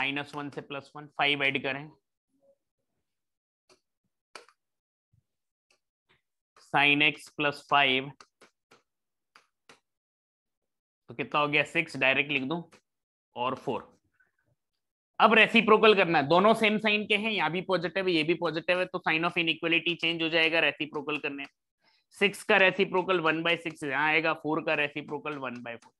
Speaker 2: माइनस वन से प्लस वन फाइव एड करें
Speaker 1: साइन एक्स प्लस फाइव तो कितना हो गया सिक्स डायरेक्ट लिख दू
Speaker 2: और फोर अब रेसिप्रोकल करना है दोनों सेम साइन के हैं यहां भी पॉजिटिव है ये भी पॉजिटिव है तो साइन ऑफ इनइक्वलिटी चेंज हो जाएगा रेसिप्रोकल करने सिक्स का रेसिप्रोकल वन बाय सिक्स यहां आएगा फोर का रेसिप्रोकल वन बाय फोर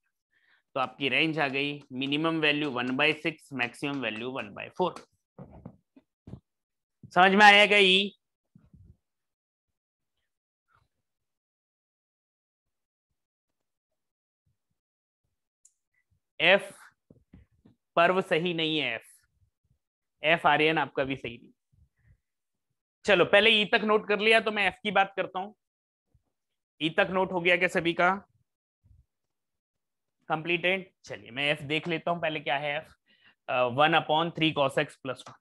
Speaker 2: तो आपकी रेंज आ गई minimum value one by six maximum value one by four समझ में आएगा
Speaker 1: क्या ई एफ पर्व सही नहीं है एफ एफ आर्यन आपका भी सही नहीं
Speaker 2: चलो पहले ई e तक नोट कर लिया तो मैं एफ की बात करता हूं ई e तक नोट हो गया क्या सभी का कंप्लीटेड चलिए मैं एफ देख लेता हूं पहले क्या है f one upon three cos x plus one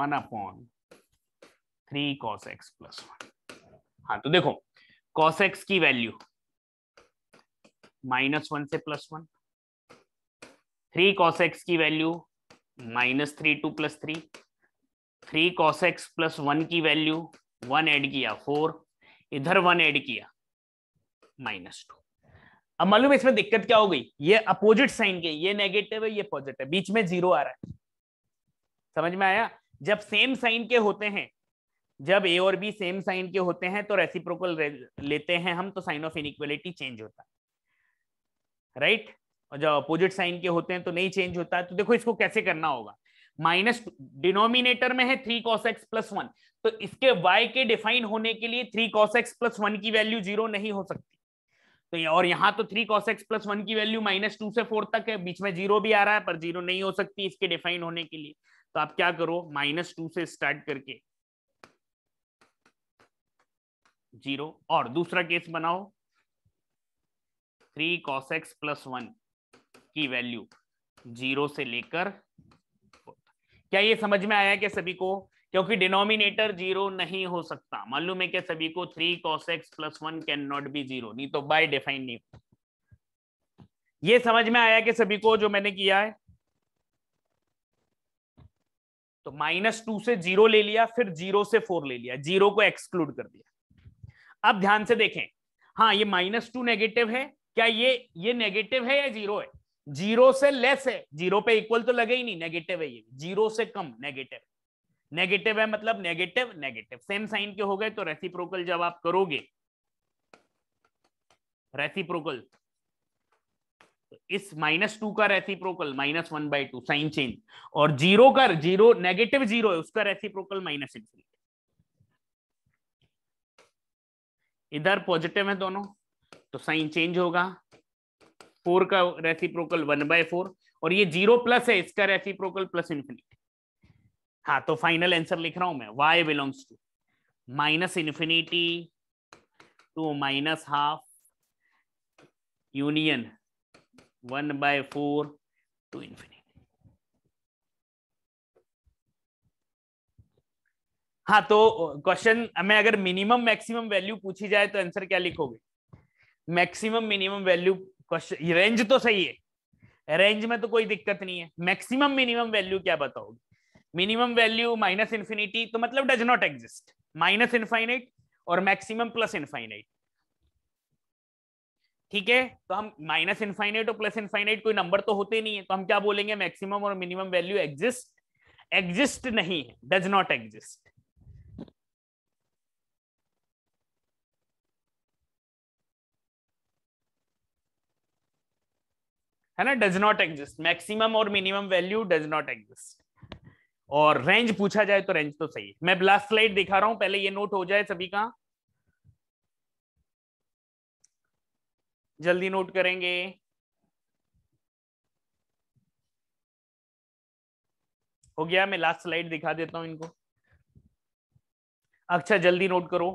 Speaker 1: one upon three cos x plus one हाँ तो देखो
Speaker 2: कॉस एक्स की वैल्यू माइनस वन से plus one three cos x की value minus three to plus three three cos x plus one की वैल्यू वन ऐड किया फोर इधर वन ऐड किया माइनस टू अब मालूम इसमें दिक्कत क्या हो गई ये अपोजिट साइन के ये नेगेटिव है ये पॉजिटिव बीच में जीरो आ रहा है समझ में आया जब सेम साइन के होते हैं जब ए और बी सेम साइन के होते हैं तो रेसिप्रोकल लेते हैं हम तो साइन ऑफ इनइक्वलिटी चेंज होता राइट right? और जब अपोजिट साइन के होते हैं तो नहीं चेंज होता तो देखो इसको कैसे करना होगा माइनस डिनोमिनेटर में है three cos x plus one तो इसके वाई के डिफाइन होने के लिए three cos x plus one की वैल्यू जीरो नहीं हो सकती तो और यहाँ तो three cos x plus one की वैल्यू माइनस टू से फोर तक है बीच में जीरो भी आ रहा है पर जीरो नहीं हो सकती इसके डिफाइन होने के लिए तो आप क्या करो माइनस टू से स्टार्ट करके जीरो और दूसरा केस बनाओ three cos x plus one की वैल्यू जीरो से लेकर क्या ये समझ में आया क्या सभी को क्योंकि डिनोमिनेटर जीरो नहीं हो सकता मालूम है क्या सभी को three cos x plus one can not be zero नहीं तो बाय डिफाइन नहीं ये समझ में आया कि सभी को जो मैंने किया है तो माइनस टू से जीरो ले लिया फिर जीरो से फोर ले लिया जीरो को एक्सक्लूड कर दिया अब ध्यान से देखें हाँ ये माइनस टू नेगेटिव है क्या ये ये नेगेटिव है या जीरो है जीरो से लेस है जीरो पे इक्वल तो लगे ही नहीं नेगेटिव है ये जीरो से कम नेगेटिव नेगेटिव है मतलब नेगेटिव नेगेटिव सेम साइन के हो गए तो रेसिप्रोकल जब आप करोगे रेसिप्रोकल तो इस माइनस टू का reciprocal minus one by two sign change और जीरो का जीरो नेगेटिव जीरो है उसका रेसिप्रोकल माइनस इन्फिनिटी इधर पॉजिटिव है दोनों तो साइन चेंज होगा फोर का रेसिप्रोकल वन बाय फोर और ये जीरो प्लस है इसका रेसिप्रोकल प्लस इन्फिनिटी हाँ तो फाइनल आंसर लिख रहा हूं मैं y belongs to minus infinity to minus half union one by four to infinity हाँ तो क्वेश्चन मैं अगर मिनिमम मैक्सिमम वैल्यू पूछी जाए तो आंसर क्या लिखोगे maximum minimum value question range तो सही है रेंज में तो कोई दिक्कत नहीं है मैक्सिमम मिनिमम वैल्यू क्या बताओगे मिनिमम वैल्यू माइनस इन्फिनिटी तो मतलब does not exist minus infinite और मैक्सिमम प्लस इन्फाइनाइट ठीक है तो हम माइनस इन्फाइनाइट और प्लस इन्फाइनाइट कोई नंबर तो होते नहीं है तो हम क्या बोलेंगे मैक्सिमम और मिनिमम वैल्यू एग्जिस्ट एग्जिस्ट नहीं है डज नॉट एग्जिस्ट है ना डज नॉट एग्जिस्ट मैक्सिमम और minimum value does not exist और रेंज पूछा जाए तो रेंज तो सही मैं लास्ट स्लाइड दिखा रहा हूं पहले ये नोट हो जाए सभी का
Speaker 1: जल्दी नोट करेंगे हो गया मैं लास्ट स्लाइड दिखा देता हूं इनको अच्छा जल्दी नोट करो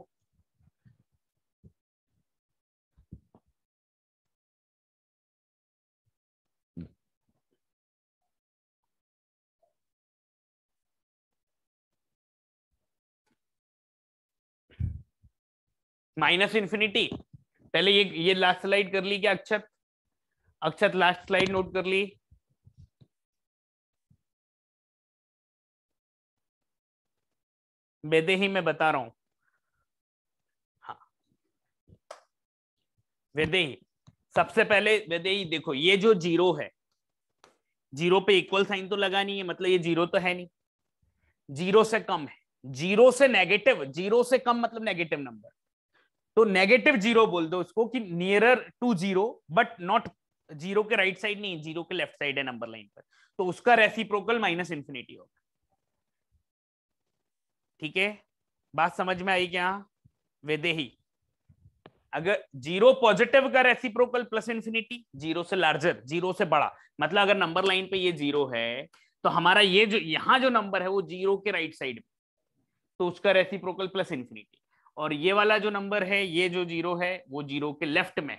Speaker 2: माइनस इन्फिनिटी पहले ये ये लास्ट स्लाइड कर ली क्या Akshat Akshat last slide
Speaker 1: note कर ली बेदे ही मैं बता रहा हूं हाँ
Speaker 2: वेदे ही सबसे पहले वेदे ही देखो ये जो जीरो है जीरो पे इक्वल साइन तो लगा नहीं है मतलब ये जीरो तो है नहीं जीरो से कम है जीरो से नेगेटिव जीरो से कम मतलब नेगेटिव नंबर तो नेगेटिव जीरो बोल दो उसको कि nearer to zero but not zero के राइट साइड नहीं जीरो के लेफ्ट साइड है नंबर लाइन पर तो उसका रेसिप्रोकल माइनस इंफिनिटी होगा ठीक है बात समझ में आई क्या वेदेही अगर जीरो पॉजिटिव का रेसिप्रोकल प्लस इंफिनिटी जीरो से लार्जर जीरो से बड़ा मतलब अगर नंबर लाइन पे ये जीरो है तो हमारा ये जो यहां जो नंबर है वो जीरो के राइट साइड तो उसका रेसिप्रोकल प्लस इंफिनिटी और ये वाला जो नंबर है ये जो जीरो है वो जीरो के लेफ्ट में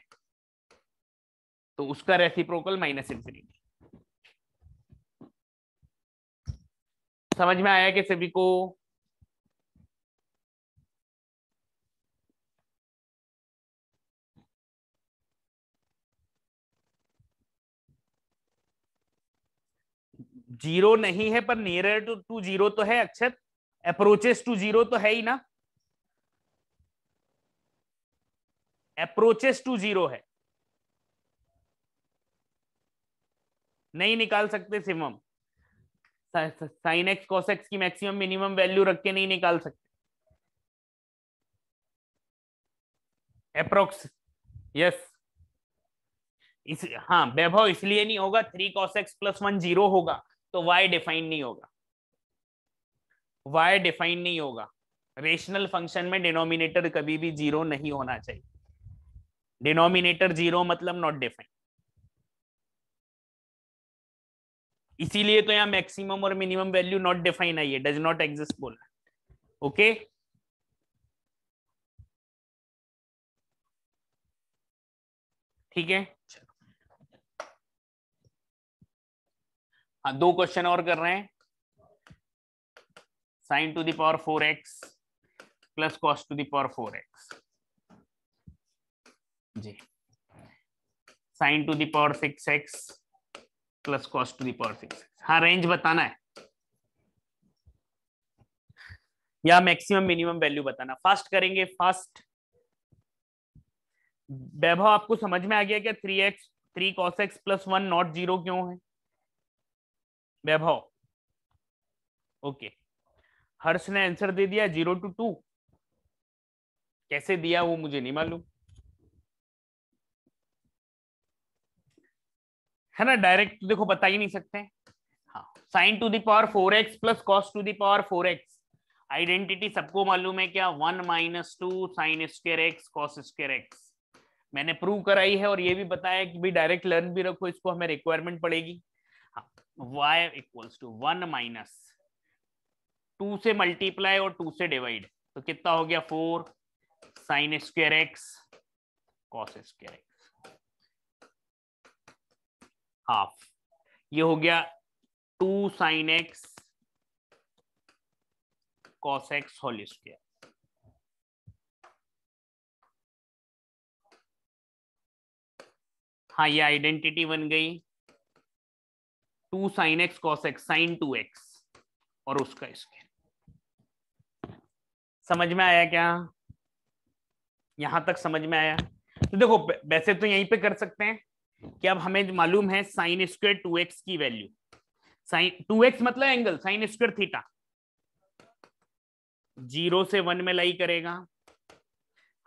Speaker 2: तो उसका रेसिप्रोकल माइनस
Speaker 1: इंफिनिटी समझ में आया कि सभी को
Speaker 2: जीरो नहीं है पर नियर टू टू जीरो तो है अक्षत अप्रोचेस टू जीरो तो है ही ना अप्रोचेस टू जीरो है नहीं निकाल सकते सिमम साइन एक्स एक्स की मैक्सिमम मिनिमम वैल्यू रख के नहीं निकाल सकते
Speaker 1: अप्रोक्स यस इस हाँ वैभव इसलिए
Speaker 2: नहीं होगा three x plus one zero होगा तो वाई डिफाइन नहीं होगा वाई डिफाइन नहीं होगा रेशनल फंक्शन में डिनोमिनेटर कभी भी जीरो नहीं होना चाहिए डिनोमिनेटर जीरो मतलब नॉट डिफाइंड इसीलिए तो यहां मैक्सिमम और मिनिमम वैल्यू नॉट डिफाइन आई है डज
Speaker 1: नॉट एग्जिस्ट बोलना ओके ठीक है हाँ दो क्वेश्चन और कर रहे हैं
Speaker 2: sine to the power four x plus cos to the power four x जी sine to the power six x plus cos to the power six
Speaker 1: हाँ रेंज बताना
Speaker 2: है या मैक्सिमम मिनिमम वैल्यू बताना फास्ट करेंगे फास्ट वैभव आपको समझ में आ गया क्या three x three cos x plus one not zero क्यों है वैभव ओके हर्ष ने आंसर दे दिया जीरो टू टू कैसे दिया वो मुझे नहीं मालूम है ना डायरेक्ट तो देखो बता ही नहीं सकते हाँ sine to the power four x plus cos to the power four x identity सबको मालूम है क्या one minus two sine square x cos square x मैंने प्रूव कराई है और ये भी बताया कि भाई डायरेक्ट लर्न भी रखो इसको हमें रिक्वायरमेंट पड़ेगी y equals to one minus two से मल्टीप्लाई और टू से डिवाइड तो कितना हो गया four sine square x cos square x half ये हो गया two sine x
Speaker 1: cos x whole square हाँ ये आइडेंटिटी बन गई two sine x cos x sine two x और उसका स्क्वायर
Speaker 2: समझ में आया क्या यहां तक समझ में आया तो देखो वैसे तो यहीं पे कर सकते हैं कि अब हमें मालूम है साइन स्क्वेयर टू एक्स की वैल्यू साइन टू एक्स मतलब angle sine square theta zero से वन में लाई करेगा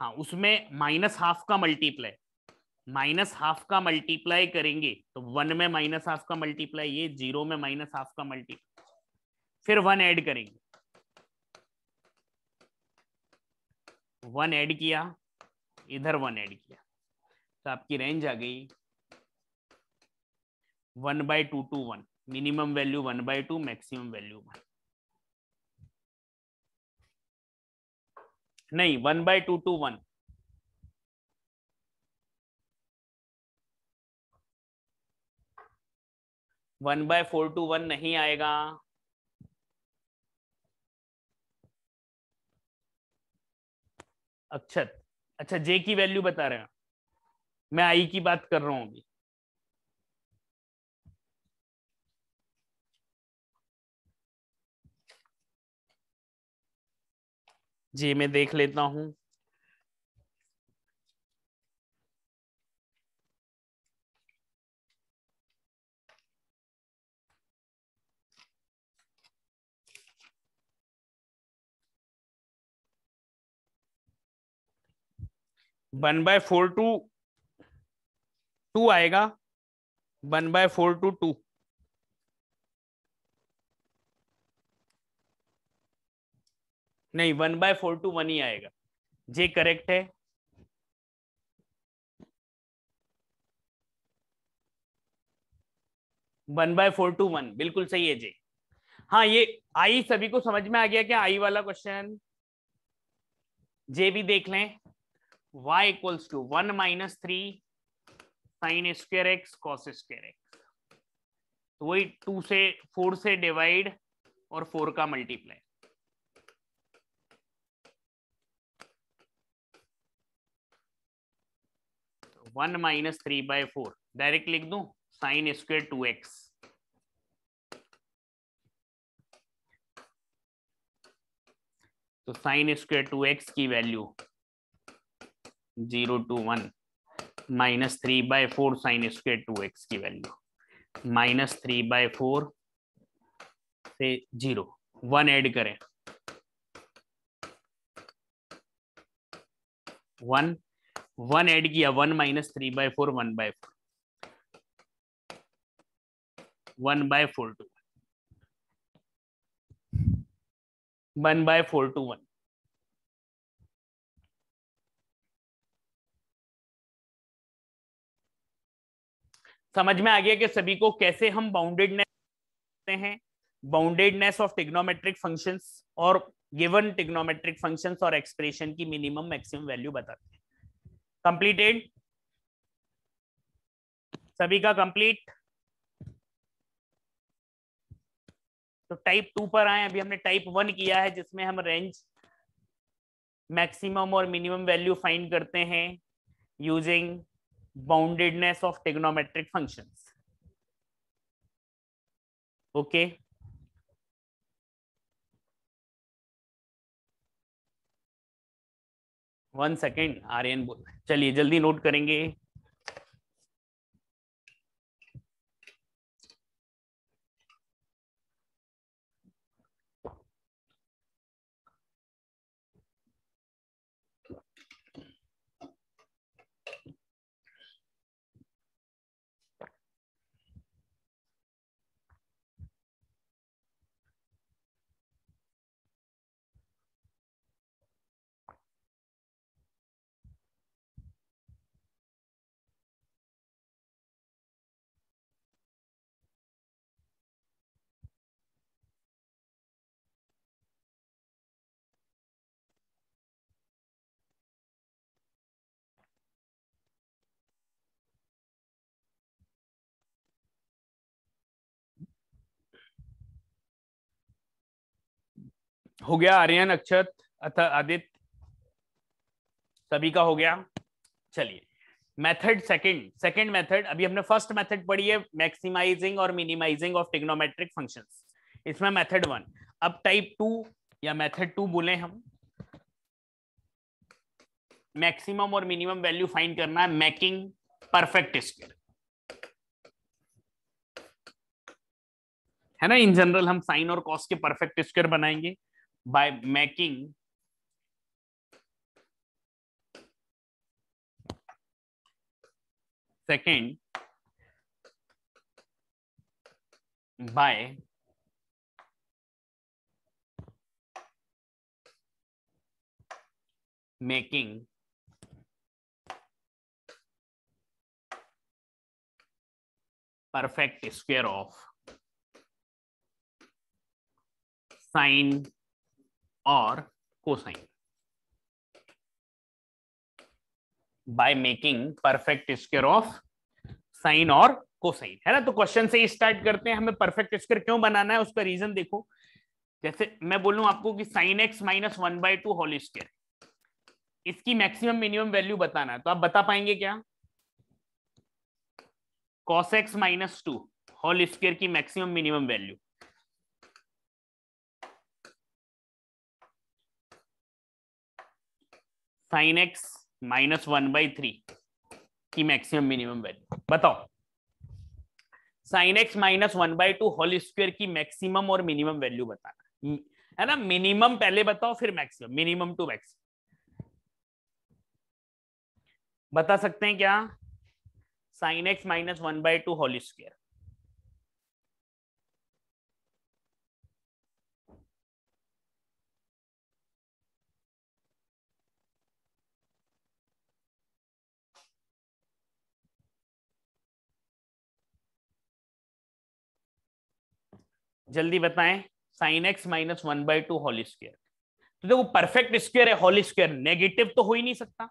Speaker 2: हाँ उसमें माइनस हाफ का मल्टीप्लाई माइनस हाफ का मल्टीप्लाई करेंगे तो वन में माइनस हाफ का मल्टीप्लाई ये जीरो में माइनस हाफ का मल्टीप्लाई फिर वन ऐड करेंगे वन ऐड किया इधर वन ऐड किया तो आपकी रेंज आ गई one by two to one minimum value one by two maximum value one
Speaker 1: नहीं one by two to one one by four to one नहीं आएगा अक्षत अच्छा जे की वैल्यू बता रहे हैं मैं आई की बात कर रहा हूं अभी जी मैं देख लेता हूं one by four to two आएगा one
Speaker 2: by four to two नहीं one by four to one ही आएगा जे करेक्ट है one by four to one बिल्कुल सही है जे हाँ ये आई सभी को समझ में आ गया क्या आई वाला क्वेश्चन जे भी देख लें y equals to one minus three sine square x cos square x वही टू से फोर से डिवाइड और फोर का multiply one minus three by four direct लिख दू साइन स्क्वेयर टू एक्स तो साइन स्क्वेयर टू एक्स की value zero to one minus three by four sine square two x की value minus three by four से जीरो वन ऐड करें वन वन ऐड किया one minus three by four one by four
Speaker 1: one by four to one by four to one समझ में आ गया कि
Speaker 2: सभी को कैसे हम बाउंडेडनेस हैं बाउंडेडनेस ऑफ टिग्नोमेट्रिक फंक्शंस और गिवन टिग्नोमेट्रिक फंक्शंस और एक्सप्रेशन की मिनिमम मैक्सिमम वैल्यू बताते हैं कंप्लीटेड सभी का कंप्लीट तो टाइप टू पर आए अभी हमने टाइप वन किया है जिसमें हम रेंज मैक्सिमम और मिनिमम वैल्यू फाइंड करते हैं using boundedness of trigonometric functions
Speaker 1: okay okay. One second Aryan चलिए जल्दी नोट करेंगे हो गया आर्यन अक्षत अथा आदित्य सभी का हो गया
Speaker 2: चलिए मेथड सेकंड सेकंड मेथड अभी हमने फर्स्ट मेथड पढ़ी है मैक्सिमाइजिंग और मिनिमाइजिंग ऑफ टिग्नोमेट्रिक फंक्शंस इसमें मेथड वन अब टाइप टू या मेथड टू बोले हम मैक्सिमम और मिनिमम वैल्यू फाइंड करना है मैकिंग परफेक्ट स्क्वेयर है ना इन जनरल हम साइन और कॉस के परफेक्ट स्क्वेयर बनाएंगे
Speaker 1: by making second by making perfect square of sine or cosine
Speaker 2: by making perfect square of sine और कोसाइन है ना तो क्वेश्चन से ही स्टार्ट करते हैं हमें परफेक्ट स्क्वायर क्यों बनाना है उसका रीजन देखो जैसे मैं बोलूं आपको कि sine x minus one by two whole square इसकी मैक्सिमम मिनिमम वैल्यू बताना है तो आप बता पाएंगे क्या cos x minus two
Speaker 1: whole square की maximum minimum value sine x
Speaker 2: minus one by three की मैक्सिमम मिनिमम वैल्यू बताओ sine x minus one by two whole square की मैक्सिमम और मिनिमम वैल्यू बताना है ना मिनिमम पहले बताओ फिर मैक्सिमम मिनिमम टू मैक्सिमम बता सकते हैं क्या sine x minus one by two whole square
Speaker 1: जल्दी बताएं sine x minus one by
Speaker 2: two whole square तो देखो परफेक्ट स्क्वेयर है होली स्क्वेयर नेगेटिव तो हो ही नहीं सकता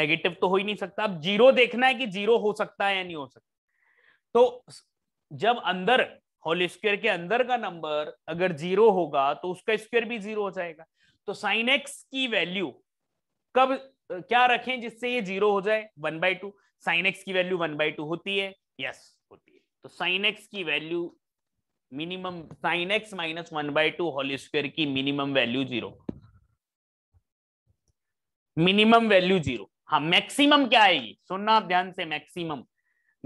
Speaker 2: नेगेटिव तो हो ही नहीं सकता अब जीरो देखना है कि जीरो हो सकता है या नहीं हो सकता तो जब अंदर होली स्क्वेयर के अंदर का नंबर अगर जीरो होगा तो उसका स्क्वेयर भी जीरो हो जाएगा तो साइन एक्स की वैल्यू कब क्या रखें जिससे ये जीरो हो जाए one by two sine x की वैल्यू वन बाई टू होती है
Speaker 1: यस होती है
Speaker 2: तो साइन एक्स की value minimum sine x minus one by two whole square की minimum value zero minimum value zero हाँ मैक्सिमम क्या आएगी सुनना आप ध्यान से मैक्सिमम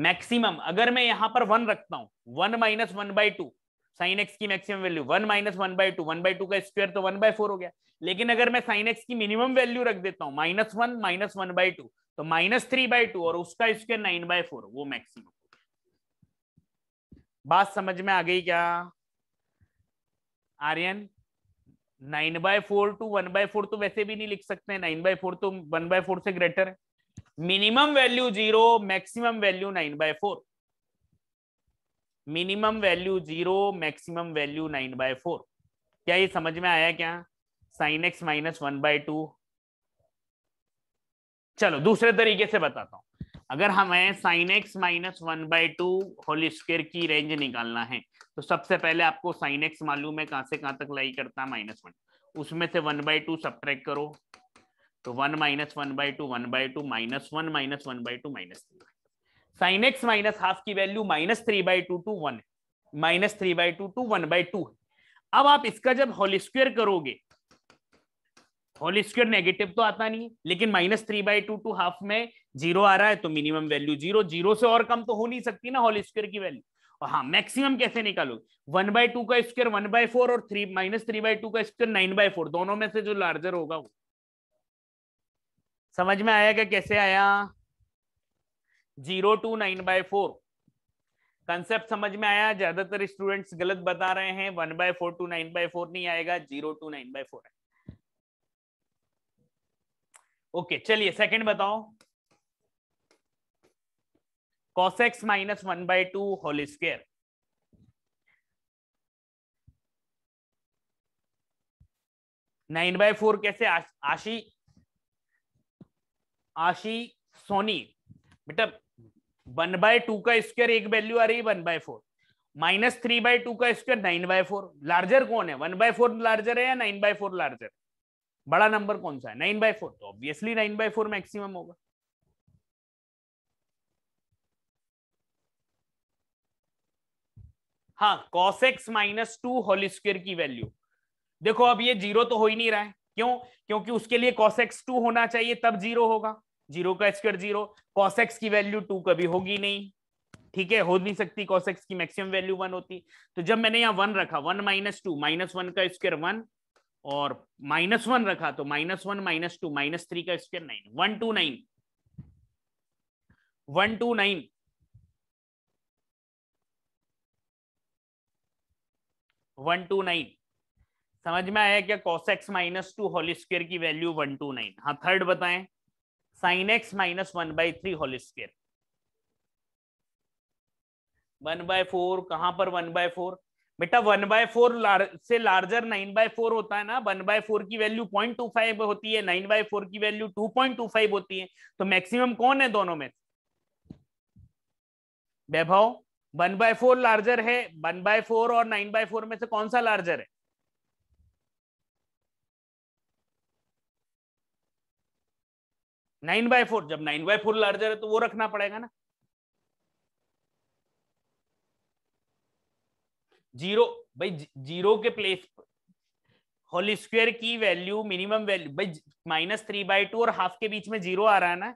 Speaker 2: मैक्सिमम अगर मैं यहां पर वन रखता हूं one minus one by two sine x की maximum value one minus one by two one by two का स्क्वेयर तो वन बाय फोर हो गया लेकिन अगर मैं साइन एक्स की मिनिमम वैल्यू रख देता हूं minus one minus one by two तो माइनस थ्री बाई टू और उसका स्क्वेयर नाइन बाय फोर वो मैक्सिमम बात समझ में आ गई क्या Aryan nine by four to one by four तो वैसे भी नहीं लिख सकते नाइन बाय फोर तो वन बाय फोर से ग्रेटर है minimum value zero maximum value nine by four minimum value zero maximum value nine by four क्या ये समझ में आया क्या sine x minus one by two चलो दूसरे तरीके से बताता हूं अगर हमें sine x minus one by two whole square की रेंज निकालना है तो सबसे पहले आपको साइन एक्स मालूम है कहां से कहां तक लाई करता है माइनस वन उसमें से वन बाई टू सब्ट्रैक करो तो one minus one by two one by two minus one minus one by two minus three sine x minus half की value minus three by two to one minus three by two to one by two अब आप इसका जब होल स्क्वेयर करोगे होल स्क्वायर नेगेटिव तो आता नहीं है लेकिन minus three by two to half में जीरो आ रहा है तो मिनिमम वैल्यू जीरो जीरो से और कम तो हो नहीं सकती ना होल स्क्वायर की वैल्यू और हाँ मैक्सिमम कैसे निकालो वन बाय टू का स्क्वायर वन बाय फोर और three minus three by two का स्क्वायर नाइन बाय फोर दोनों में से जो लार्जर होगा वो समझ में आया क्या कैसे आया zero to nine by four concept समझ में आया ज्यादातर स्टूडेंट्स गलत बता रहे हैं one by four to nine by four नहीं आएगा zero to nine by four okay चलिए सेकंड बताओ cos x minus one by two whole square nine by four कैसे आश, आशी आशी सोनी बेटा वन बाय टू का स्क्वायर एक वैल्यू आ रही है one by four minus three by two का square nine by four larger कौन है वन बाय फोर लार्जर है या नाइन बाय फोर लार्जर है बड़ा नंबर कौन सा है नाइन बाय फोर तो obviously nine by four maximum होगा हाँ cos x minus two whole square की वैल्यू देखो अब ये जीरो तो हो ही नहीं रहा है क्यों क्योंकि उसके लिए कॉस एक्स टू होना चाहिए तब जीरो होगा जीरो का स्क्वेयर जीरो कॉस एक्स की वैल्यू टू कभी होगी नहीं ठीक है हो नहीं सकती कॉस एक्स की मैक्सिमम वैल्यू वन होती तो जब मैंने यहाँ वन रखा one minus two minus one का स्क्वेयर वन और माइनस वन रखा तो minus one minus two minus three का square nine one to nine one to nine one to nine समझ में आया क्या cos x minus two whole square की वैल्यू वन टू नाइन हाँ थर्ड बताएं sine x minus one by three whole square one by four कहां पर वन बाय फोर बेटा वन बाय फोर से लार्जर नाइन बाय फोर होता है ना वन बाय फोर की वैल्यू पॉइंट टू फाइव होती है नाइन बाय फोर की value two point two five होती है तो मैक्सिमम कौन है दोनों में Vaibhav one by four larger है वन बाय फोर और नाइन बाय फोर में से कौन सा लार्जर है नाइन बाय फोर जब नाइन बाय फोर लार्जर है तो वो रखना पड़ेगा ना जीरो भाई जीरो के प्लेस होल स्क्वायर की वैल्यू मिनिमम वैल्यू भाई माइनस थ्री बाई टू और हाफ के बीच में जीरो आ रहा है ना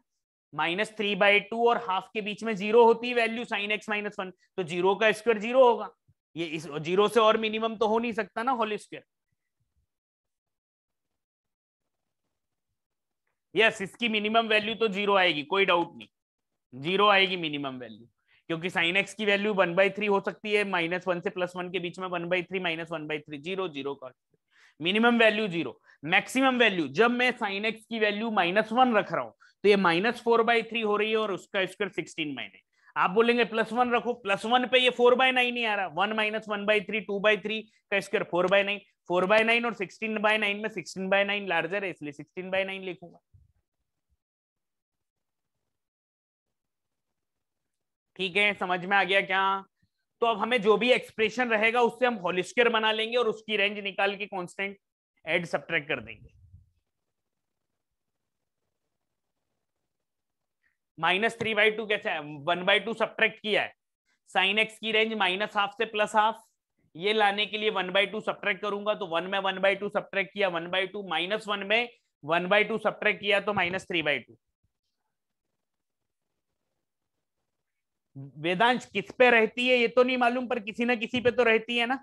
Speaker 2: माइनस थ्री बाई टू और हाफ के बीच में जीरो होती है value sine x minus one तो जीरो का स्क्वायर जीरो होगा ये इस जीरो से और मिनिमम तो हो नहीं सकता ना होल स्क्वायर यस इसकी मिनिमम वैल्यू तो जीरो आएगी कोई डाउट नहीं जीरो आएगी मिनिमम वैल्यू क्योंकि साइन एक्स की वैल्यू वन बाई थ्री हो सकती है माइनस वन से प्लस वन के बीच में one by three minus one by three zero zero का minimum value zero maximum value जब मैं साइन एक्स की वैल्यू माइनस वन रख रहा हूँ तो ये माइनस फोर बाई थ्री हो रही है और उसका स्क्वायर सिक्सटीन माइनस आप बोलेंगे प्लस वन रखो प्लस वन पे ये फोर बाय नाइन ही आ रहा one minus one by three two by three का square four by nine four by nine और सिक्सटीन बाय नाइन में सिक्सटीन बाय नाइन लार्जर है इसलिए सिक्सटीन बाय नाइन लिखूंगा ठीक है समझ में आ गया क्या तो अब हमें जो भी एक्सप्रेशन रहेगा उससे हम होलिस्कर बना लेंगे और उसकी रेंज निकाल के कॉन्स्टेंट एड सब्ट्रैक्ट कर देंगे माइनस थ्री बाई टू कैसे वन बाई टू सब्ट्रैक्ट किया है साइन एक्स की रेंज माइनस हाफ से प्लस हाफ ये लाने के लिए वन बाई टू सब्ट्रैक्ट करूंगा तो वन में वन बाई टू सब्ट्रैक्ट किया one by two minus one में वन बाई टू सब्ट्रैक्ट किया तो minus three by two Vedansh किस पे रहती है ये तो नहीं मालूम पर किसी ना किसी पे तो रहती है ना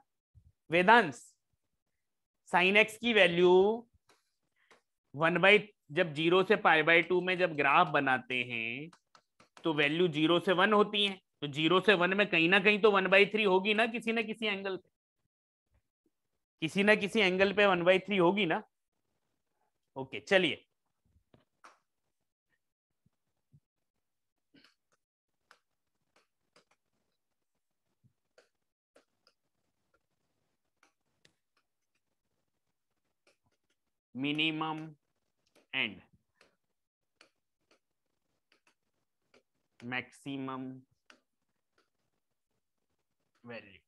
Speaker 2: वेदांश साइन एक्स की वैल्यू वन बाई जब जीरो से पाई बाई टू में जब ग्राफ बनाते हैं तो वैल्यू जीरो से वन होती है तो जीरो से वन में कहीं ना कहीं तो वन बाई थ्री होगी ना किसी ना किसी एंगल पे किसी ना किसी एंगल पे वन बाई थ्री होगी ना ओके चलिए minimum and maximum
Speaker 1: value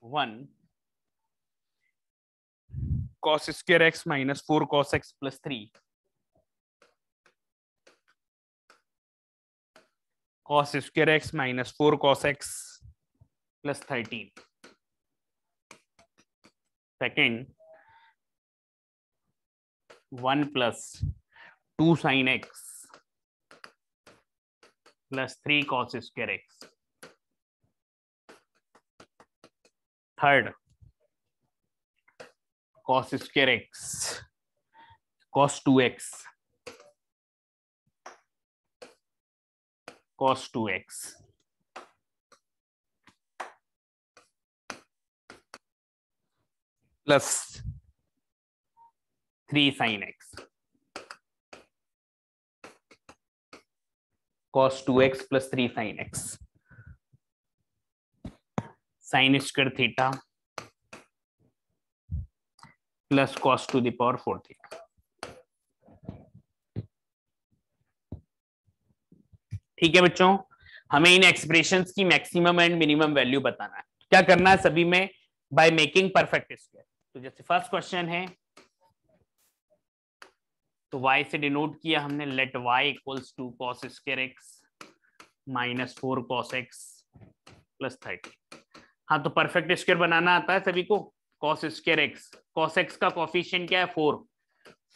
Speaker 1: one cos square x minus 4 cos x plus 3
Speaker 2: cos square x minus 4 cos x plus 13.
Speaker 1: Second, 1 plus 2 sin x plus 3 cos square x. Third, cos square x cos 2x cos 2x. Plus 3 sin x. cos 2x plus
Speaker 2: 3 sin x. Sin square theta plus cos to the power 4 theta. ठीक है बच्चों हमें इन एक्सप्रेशन की मैक्सिमम एंड मिनिमम वैल्यू बताना है क्या करना है सभी में बाय मेकिंग परफेक्ट स्क्वायर तो जैसे फर्स्ट क्वेश्चन है तो y से डिनोट किया हमने let y equals to cos square x minus four cos x plus thirty हाँ तो परफेक्ट स्क्वायर बनाना आता है सभी को cos square x cos x का कॉफिशियन क्या है फोर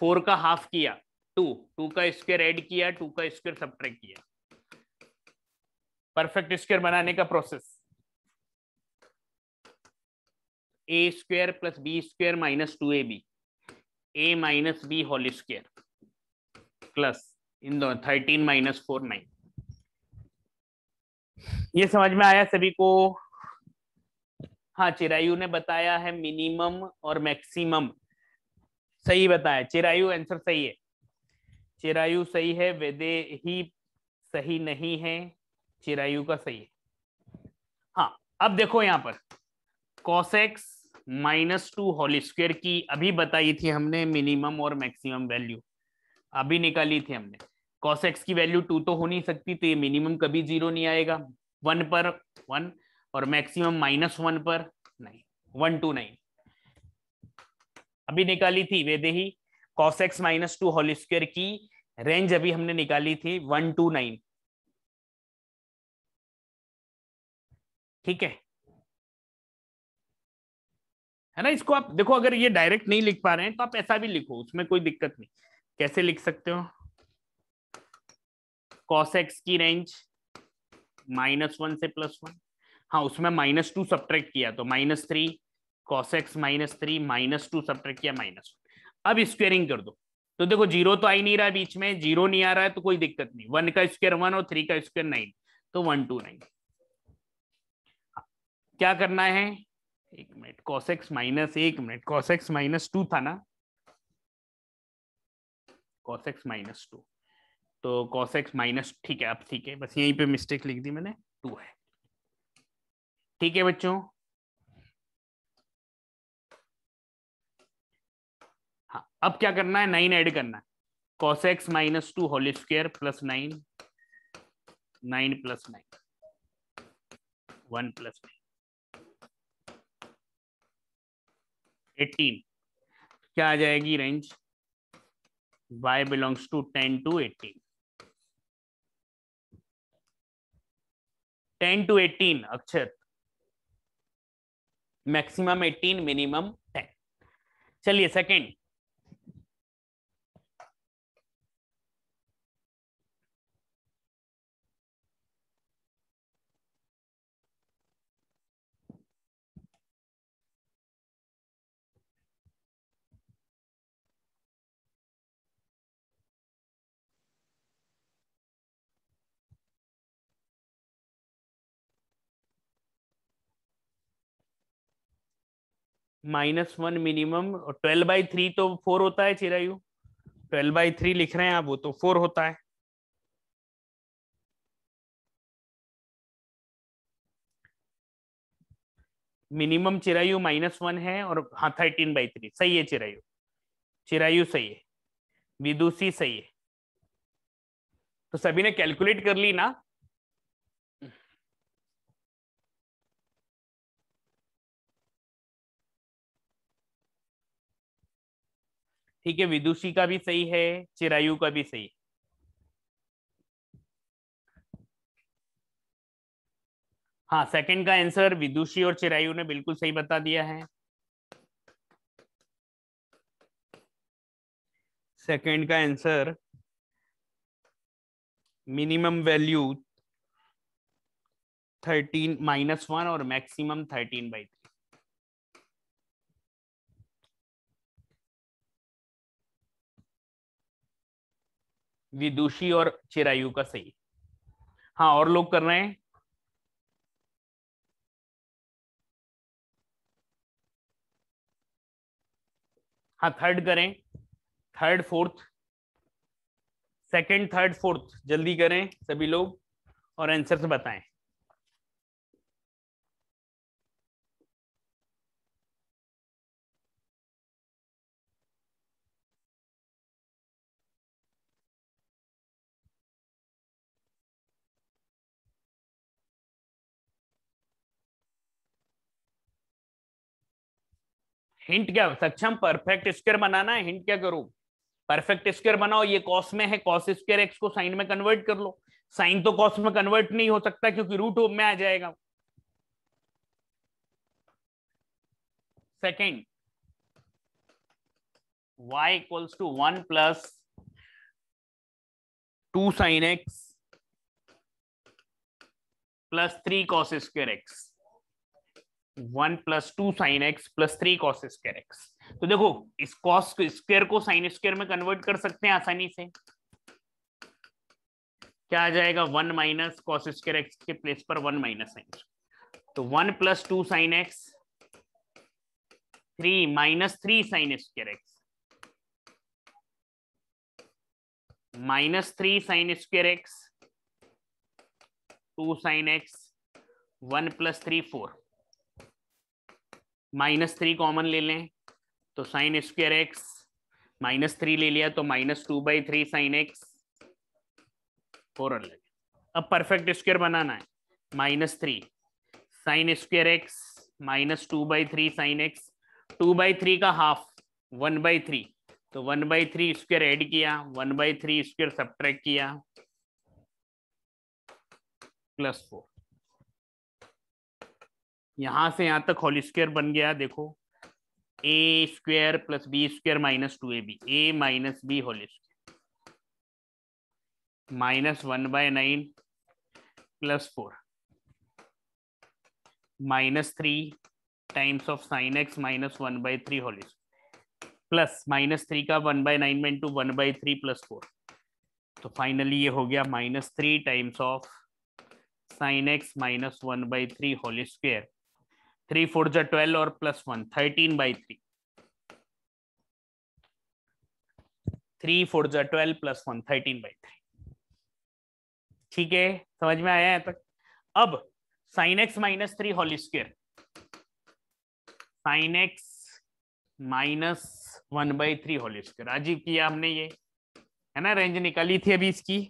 Speaker 2: फोर का हाफ किया टू टू का स्क्वायर ऐड किया टू का स्क्वायर सब्ट्रैक्ट किया परफेक्ट स्क्वायर बनाने का process a square plus b square minus two a b a minus b whole square plus इन दो थर्टीन माइनस फोर नाइन ये समझ में आया सभी को हाँ चिरायु ने बताया है मिनिमम और मैक्सिमम सही बताया चिरायु आंसर सही है चिरायु सही है वेदे ही सही नहीं है चिरायु का सही है हाँ अब देखो यहां पर cos x minus two whole square की अभी बताई थी हमने मिनिमम और मैक्सिमम वैल्यू अभी निकाली थी हमने कॉसेक्स की वैल्यू टू तो हो नहीं सकती तो ये मिनिमम कभी जीरो नहीं आएगा वन पर वन और मैक्सिमम माइनस वन पर नहीं वन टू नहीं अभी निकाली थी वेदे ही cos x minus
Speaker 1: two whole square की रेंज अभी हमने निकाली थी वन टू नाइन ठीक है है ना इसको आप देखो अगर ये डायरेक्ट नहीं लिख पा रहे हैं तो आप ऐसा भी लिखो उसमें कोई दिक्कत नहीं
Speaker 2: कैसे लिख सकते हो कॉस एक्स की रेंज माइनस वन से प्लस वन हाँ उसमें माइनस टू सब्ट्रैक्ट किया तो minus three cos x minus three minus two subtract किया माइनस अब स्क्वेयरिंग कर दो तो देखो जीरो तो आई नहीं रहा बीच में जीरो नहीं आ रहा है तो कोई दिक्कत नहीं वन का स्क्वेयर वन और थ्री का स्क्वेयर नाइन तो वन टू नाइन क्या करना है एक मिनट कॉसेक्स माइनस एक मिनट कॉसेक्स माइनस टू था ना कॉसेक्स माइनस टू तो कॉसेक्स माइनस ठीक है अब ठीक है बस यहीं पे मिस्टेक
Speaker 1: लिख दी मैंने टू है ठीक है बच्चों हाँ अब क्या करना है नाइन ऐड करना
Speaker 2: है cos x minus two whole square plus nine nine plus
Speaker 1: nine one plus nine eighteen क्या आ जाएगी range y belongs to ten to eighteen ten to eighteen अक्षर मैक्सिमम एटीन मिनिमम टेन चलिए सेकेंड
Speaker 2: माइनस वन मिनिमम और ट्वेल्व बाई थ्री तो फोर होता है चिरायु
Speaker 1: ट्वेल्व बाई थ्री लिख रहे हैं आप वो तो फोर होता है मिनिमम चिरायु
Speaker 2: माइनस वन है और हाँ थर्टीन बाई थ्री सही है चिरायु चिरायु सही है
Speaker 1: विदुषी सही है तो सभी ने कैलकुलेट कर ली ना ठीक है विदुषी का भी सही है चिरायु का भी सही है
Speaker 2: हाँ सेकंड का आंसर विदुषी और चिरायु ने बिल्कुल सही बता दिया है सेकंड का answer minimum value
Speaker 1: thirteen minus one और maximum thirteen by three Vidushi और चिरायु का सही हाँ और लोग कर रहे हैं हाँ थर्ड करें third fourth
Speaker 2: second third fourth जल्दी करें सभी लोग और आंसर से बताएं हिंट क्या सक्षम परफेक्ट स्क्वेयर बनाना है हिंट क्या करो परफेक्ट स्क्वेयर बनाओ ये कॉस में है कॉस स्क्र एक्स को साइन में कन्वर्ट कर लो साइन तो कॉस में कन्वर्ट नहीं हो सकता क्योंकि रूट में आ जाएगा second y equals to one plus
Speaker 1: two sine x plus three cos square x one plus two sine x
Speaker 2: plus three cos square x तो देखो इस कॉस स्क्र को साइन स्क्र में कन्वर्ट कर सकते हैं आसानी से क्या आ जाएगा one minus cos square x के प्लेस पर वन माइनस साइन तो one plus two sine x three minus three sine square x minus three sine square x two sine x one plus three four minus three common ले लें तो sine square x minus three ले लिया तो minus two by three sine x four लगे अब परफेक्ट स्क्वेयर बनाना है minus three sine square x minus two by three sine x two by three का हाफ वन बाई थ्री तो one by three square add किया one by three square subtract किया प्लस फोर यहां से यहां तक होल स्क्वेयर बन गया देखो a square plus b square minus two a b a minus b whole square minus one by nine plus four minus three times of sine x minus one by three whole square plus minus three का वन बाय नाइन में into one by three plus four तो फाइनली ये हो गया minus three times of sine x minus one by three whole square three four जा ट्वेल्व और plus one thirteen by three three four जा twelve plus one thirteen by three ठीक है समझ में आया है तक अब sine x minus three whole square sine x minus one by three whole square Rajeev किया हमने ये है ना रेंज निकाली थी अभी इसकी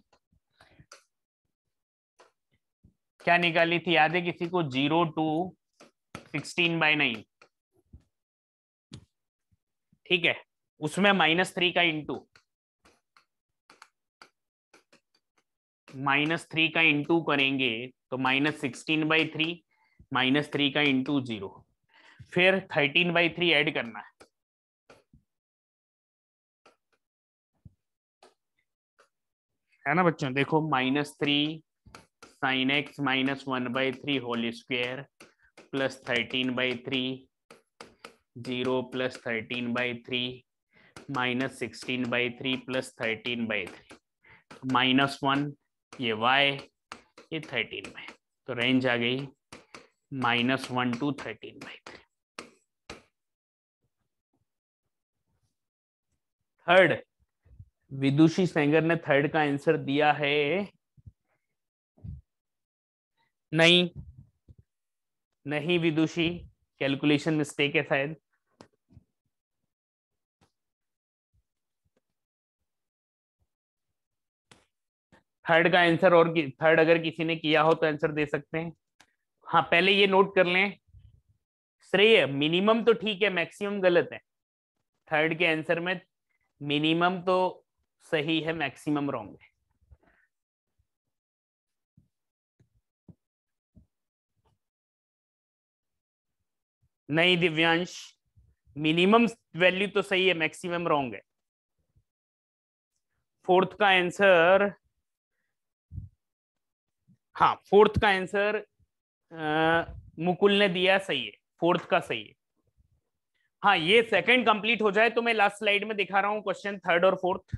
Speaker 2: क्या निकाली थी याद है किसी को zero to sixteen by nine ठीक है उसमें माइनस थ्री का इंटू माइनस थ्री का इंटू करेंगे तो minus sixteen by three minus three का इंटू जीरो फिर
Speaker 1: थर्टीन बाई थ्री एड करना है है ना बच्चों देखो minus three sine
Speaker 2: x minus one by three whole square plus thirteen by three zero plus thirteen by three minus sixteen by three plus thirteen by three minus one ये y ये थर्टीन बाई तो रेंज आ गई minus one to thirteen by three third Vidushi Sengar ने थर्ड का आंसर दिया है नहीं नहीं विदुषी कैलकुलेशन मिस्टेक है
Speaker 1: शायद थर्ड का आंसर और थर्ड अगर किसी ने किया हो तो
Speaker 2: आंसर दे सकते हैं हाँ पहले ये नोट कर लें श्रेय मिनिमम तो ठीक है मैक्सिमम गलत है थर्ड के आंसर में मिनिमम तो
Speaker 1: सही है मैक्सिमम रॉन्ग है नहीं दिव्यांश मिनिमम वैल्यू तो सही है मैक्सिमम रॉन्ग है
Speaker 2: फोर्थ का आंसर हाँ फोर्थ का आंसर मुकुल ने दिया सही है फोर्थ का सही है हाँ ये सेकंड कंप्लीट हो जाए तो मैं लास्ट स्लाइड में दिखा रहा हूं क्वेश्चन थर्ड और फोर्थ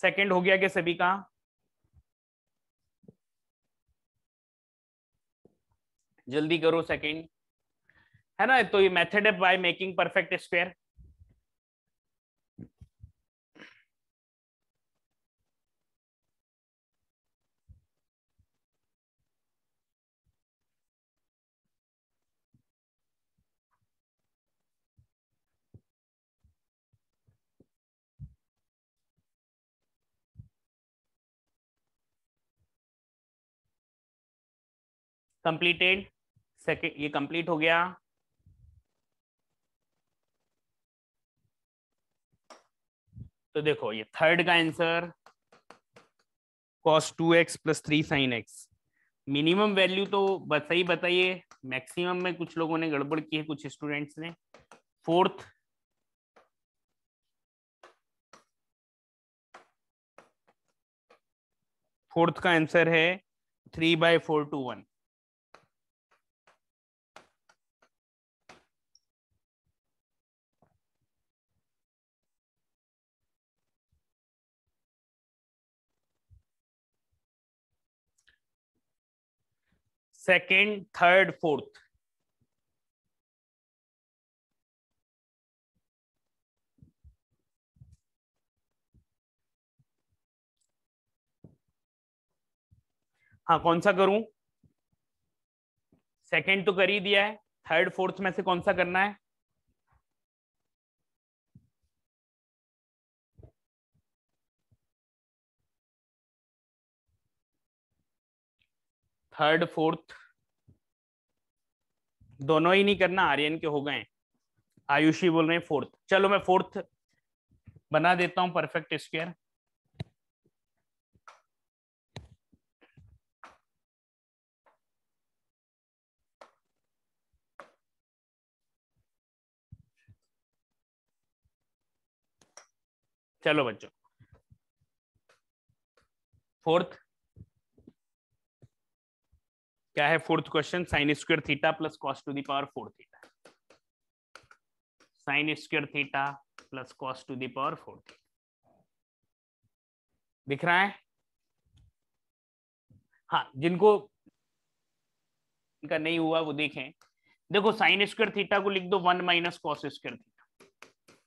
Speaker 2: सेकंड हो गया क्या सभी का जल्दी करो सेकंड है ना तो ये मेथड है
Speaker 1: by making perfect square completed second ये कंप्लीट हो गया
Speaker 2: तो देखो ये थर्ड का answer cos two x plus three sine x minimum value तो बस बताइए मैक्सिमम में कुछ लोगों ने गड़बड़ की है कुछ स्टूडेंट्स ने फोर्थ
Speaker 1: फोर्थ का आंसर है three by four to one second third fourth हाँ कौन सा करूं
Speaker 2: सेकेंड तो कर ही दिया है थर्ड फोर्थ में से कौन सा करना है
Speaker 1: थर्ड फोर्थ दोनों ही नहीं करना आर्यन के हो गए
Speaker 2: आयुषी बोल रहे हैं फोर्थ चलो मैं फोर्थ बना देता हूं परफेक्ट स्क्वायर
Speaker 1: चलो बच्चों फोर्थ
Speaker 2: क्या है fourth question sine square theta plus cos to the power four theta sine square theta plus cos to the power four theta दिख रहा है हाँ जिनको इनका नहीं हुआ वो देखें देखो साइन स्क्वेयर थीटा को लिख दो one minus cos square theta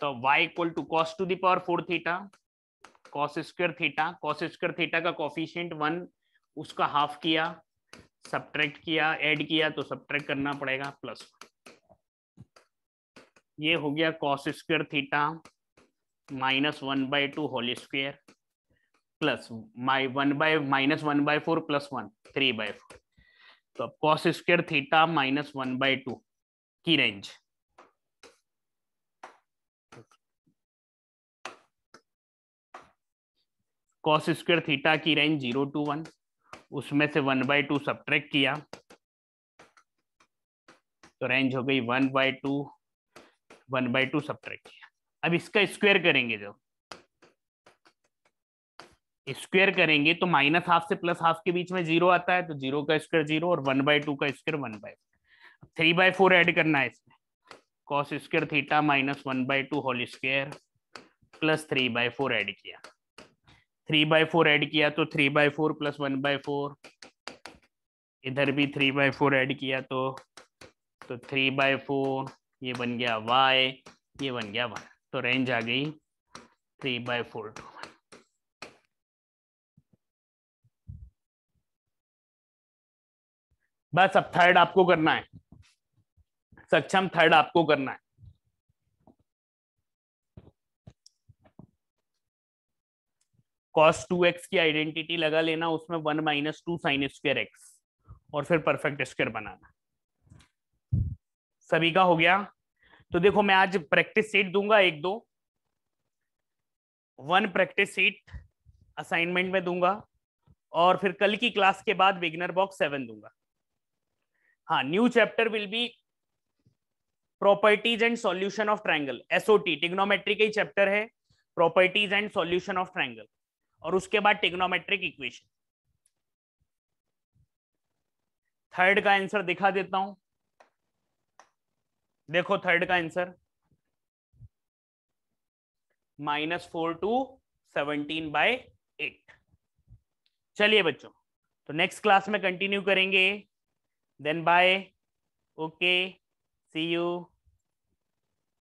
Speaker 2: तो y equal to cos to the power four theta cos square theta cos square theta का कॉफिशियंट वन उसका हाफ किया सब्ट्रैक्ट किया ऐड किया तो सब्ट्रैक्ट करना पड़ेगा प्लस ये हो गया cos square theta minus one by two whole square plus my one by minus one by four plus one three by four तो अब cos square theta minus one by
Speaker 1: two की रेंज कॉस स्क्वेयर थीटा की रेंज जीरो टू वन
Speaker 2: उसमें से वन बाई टू सब्ट्रैक्ट किया तो रेंज हो गई one by two one by two सब किया अब इसका स्क्वायर करेंगे जब स्क्वायर करेंगे तो माइनस हाफ से प्लस हाफ के बीच में जीरो आता है तो जीरो का स्क्वायर जीरो और वन बाई टू का square one by three by four add करना है इसमें cos square theta minus one by two whole square plus three by four add किया थ्री बाय फोर एड किया तो three by four plus one by four इधर भी थ्री बाय फोर एड किया तो तो थ्री बाय फोर ये बन गया वाई ये बन गया वन तो रेंज आ गई
Speaker 1: three by four to one बस अब थर्ड आपको करना है सक्षम थर्ड आपको करना है
Speaker 2: कॉस टू एक्स की आइडेंटिटी लगा लेना उसमें one minus two sine square x और फिर परफेक्ट स्क्वेयर बनाना सभी का हो गया तो देखो मैं आज प्रैक्टिस सेट दूंगा एक दो वन प्रैक्टिस सेट असाइनमेंट में दूंगा और फिर कल की क्लास के बाद बिगनर बॉक्स सेवन दूंगा हाँ new chapter will be properties and solution of triangle SOT trigonometry का ही चैप्टर है properties and solution of triangle और उसके बाद टिग्नोमेट्रिक इक्वेशन थर्ड का आंसर दिखा देता हूं देखो थर्ड का answer minus four to seventeen by eight चलिए बच्चों तो नेक्स्ट क्लास में कंटिन्यू करेंगे then bye okay see you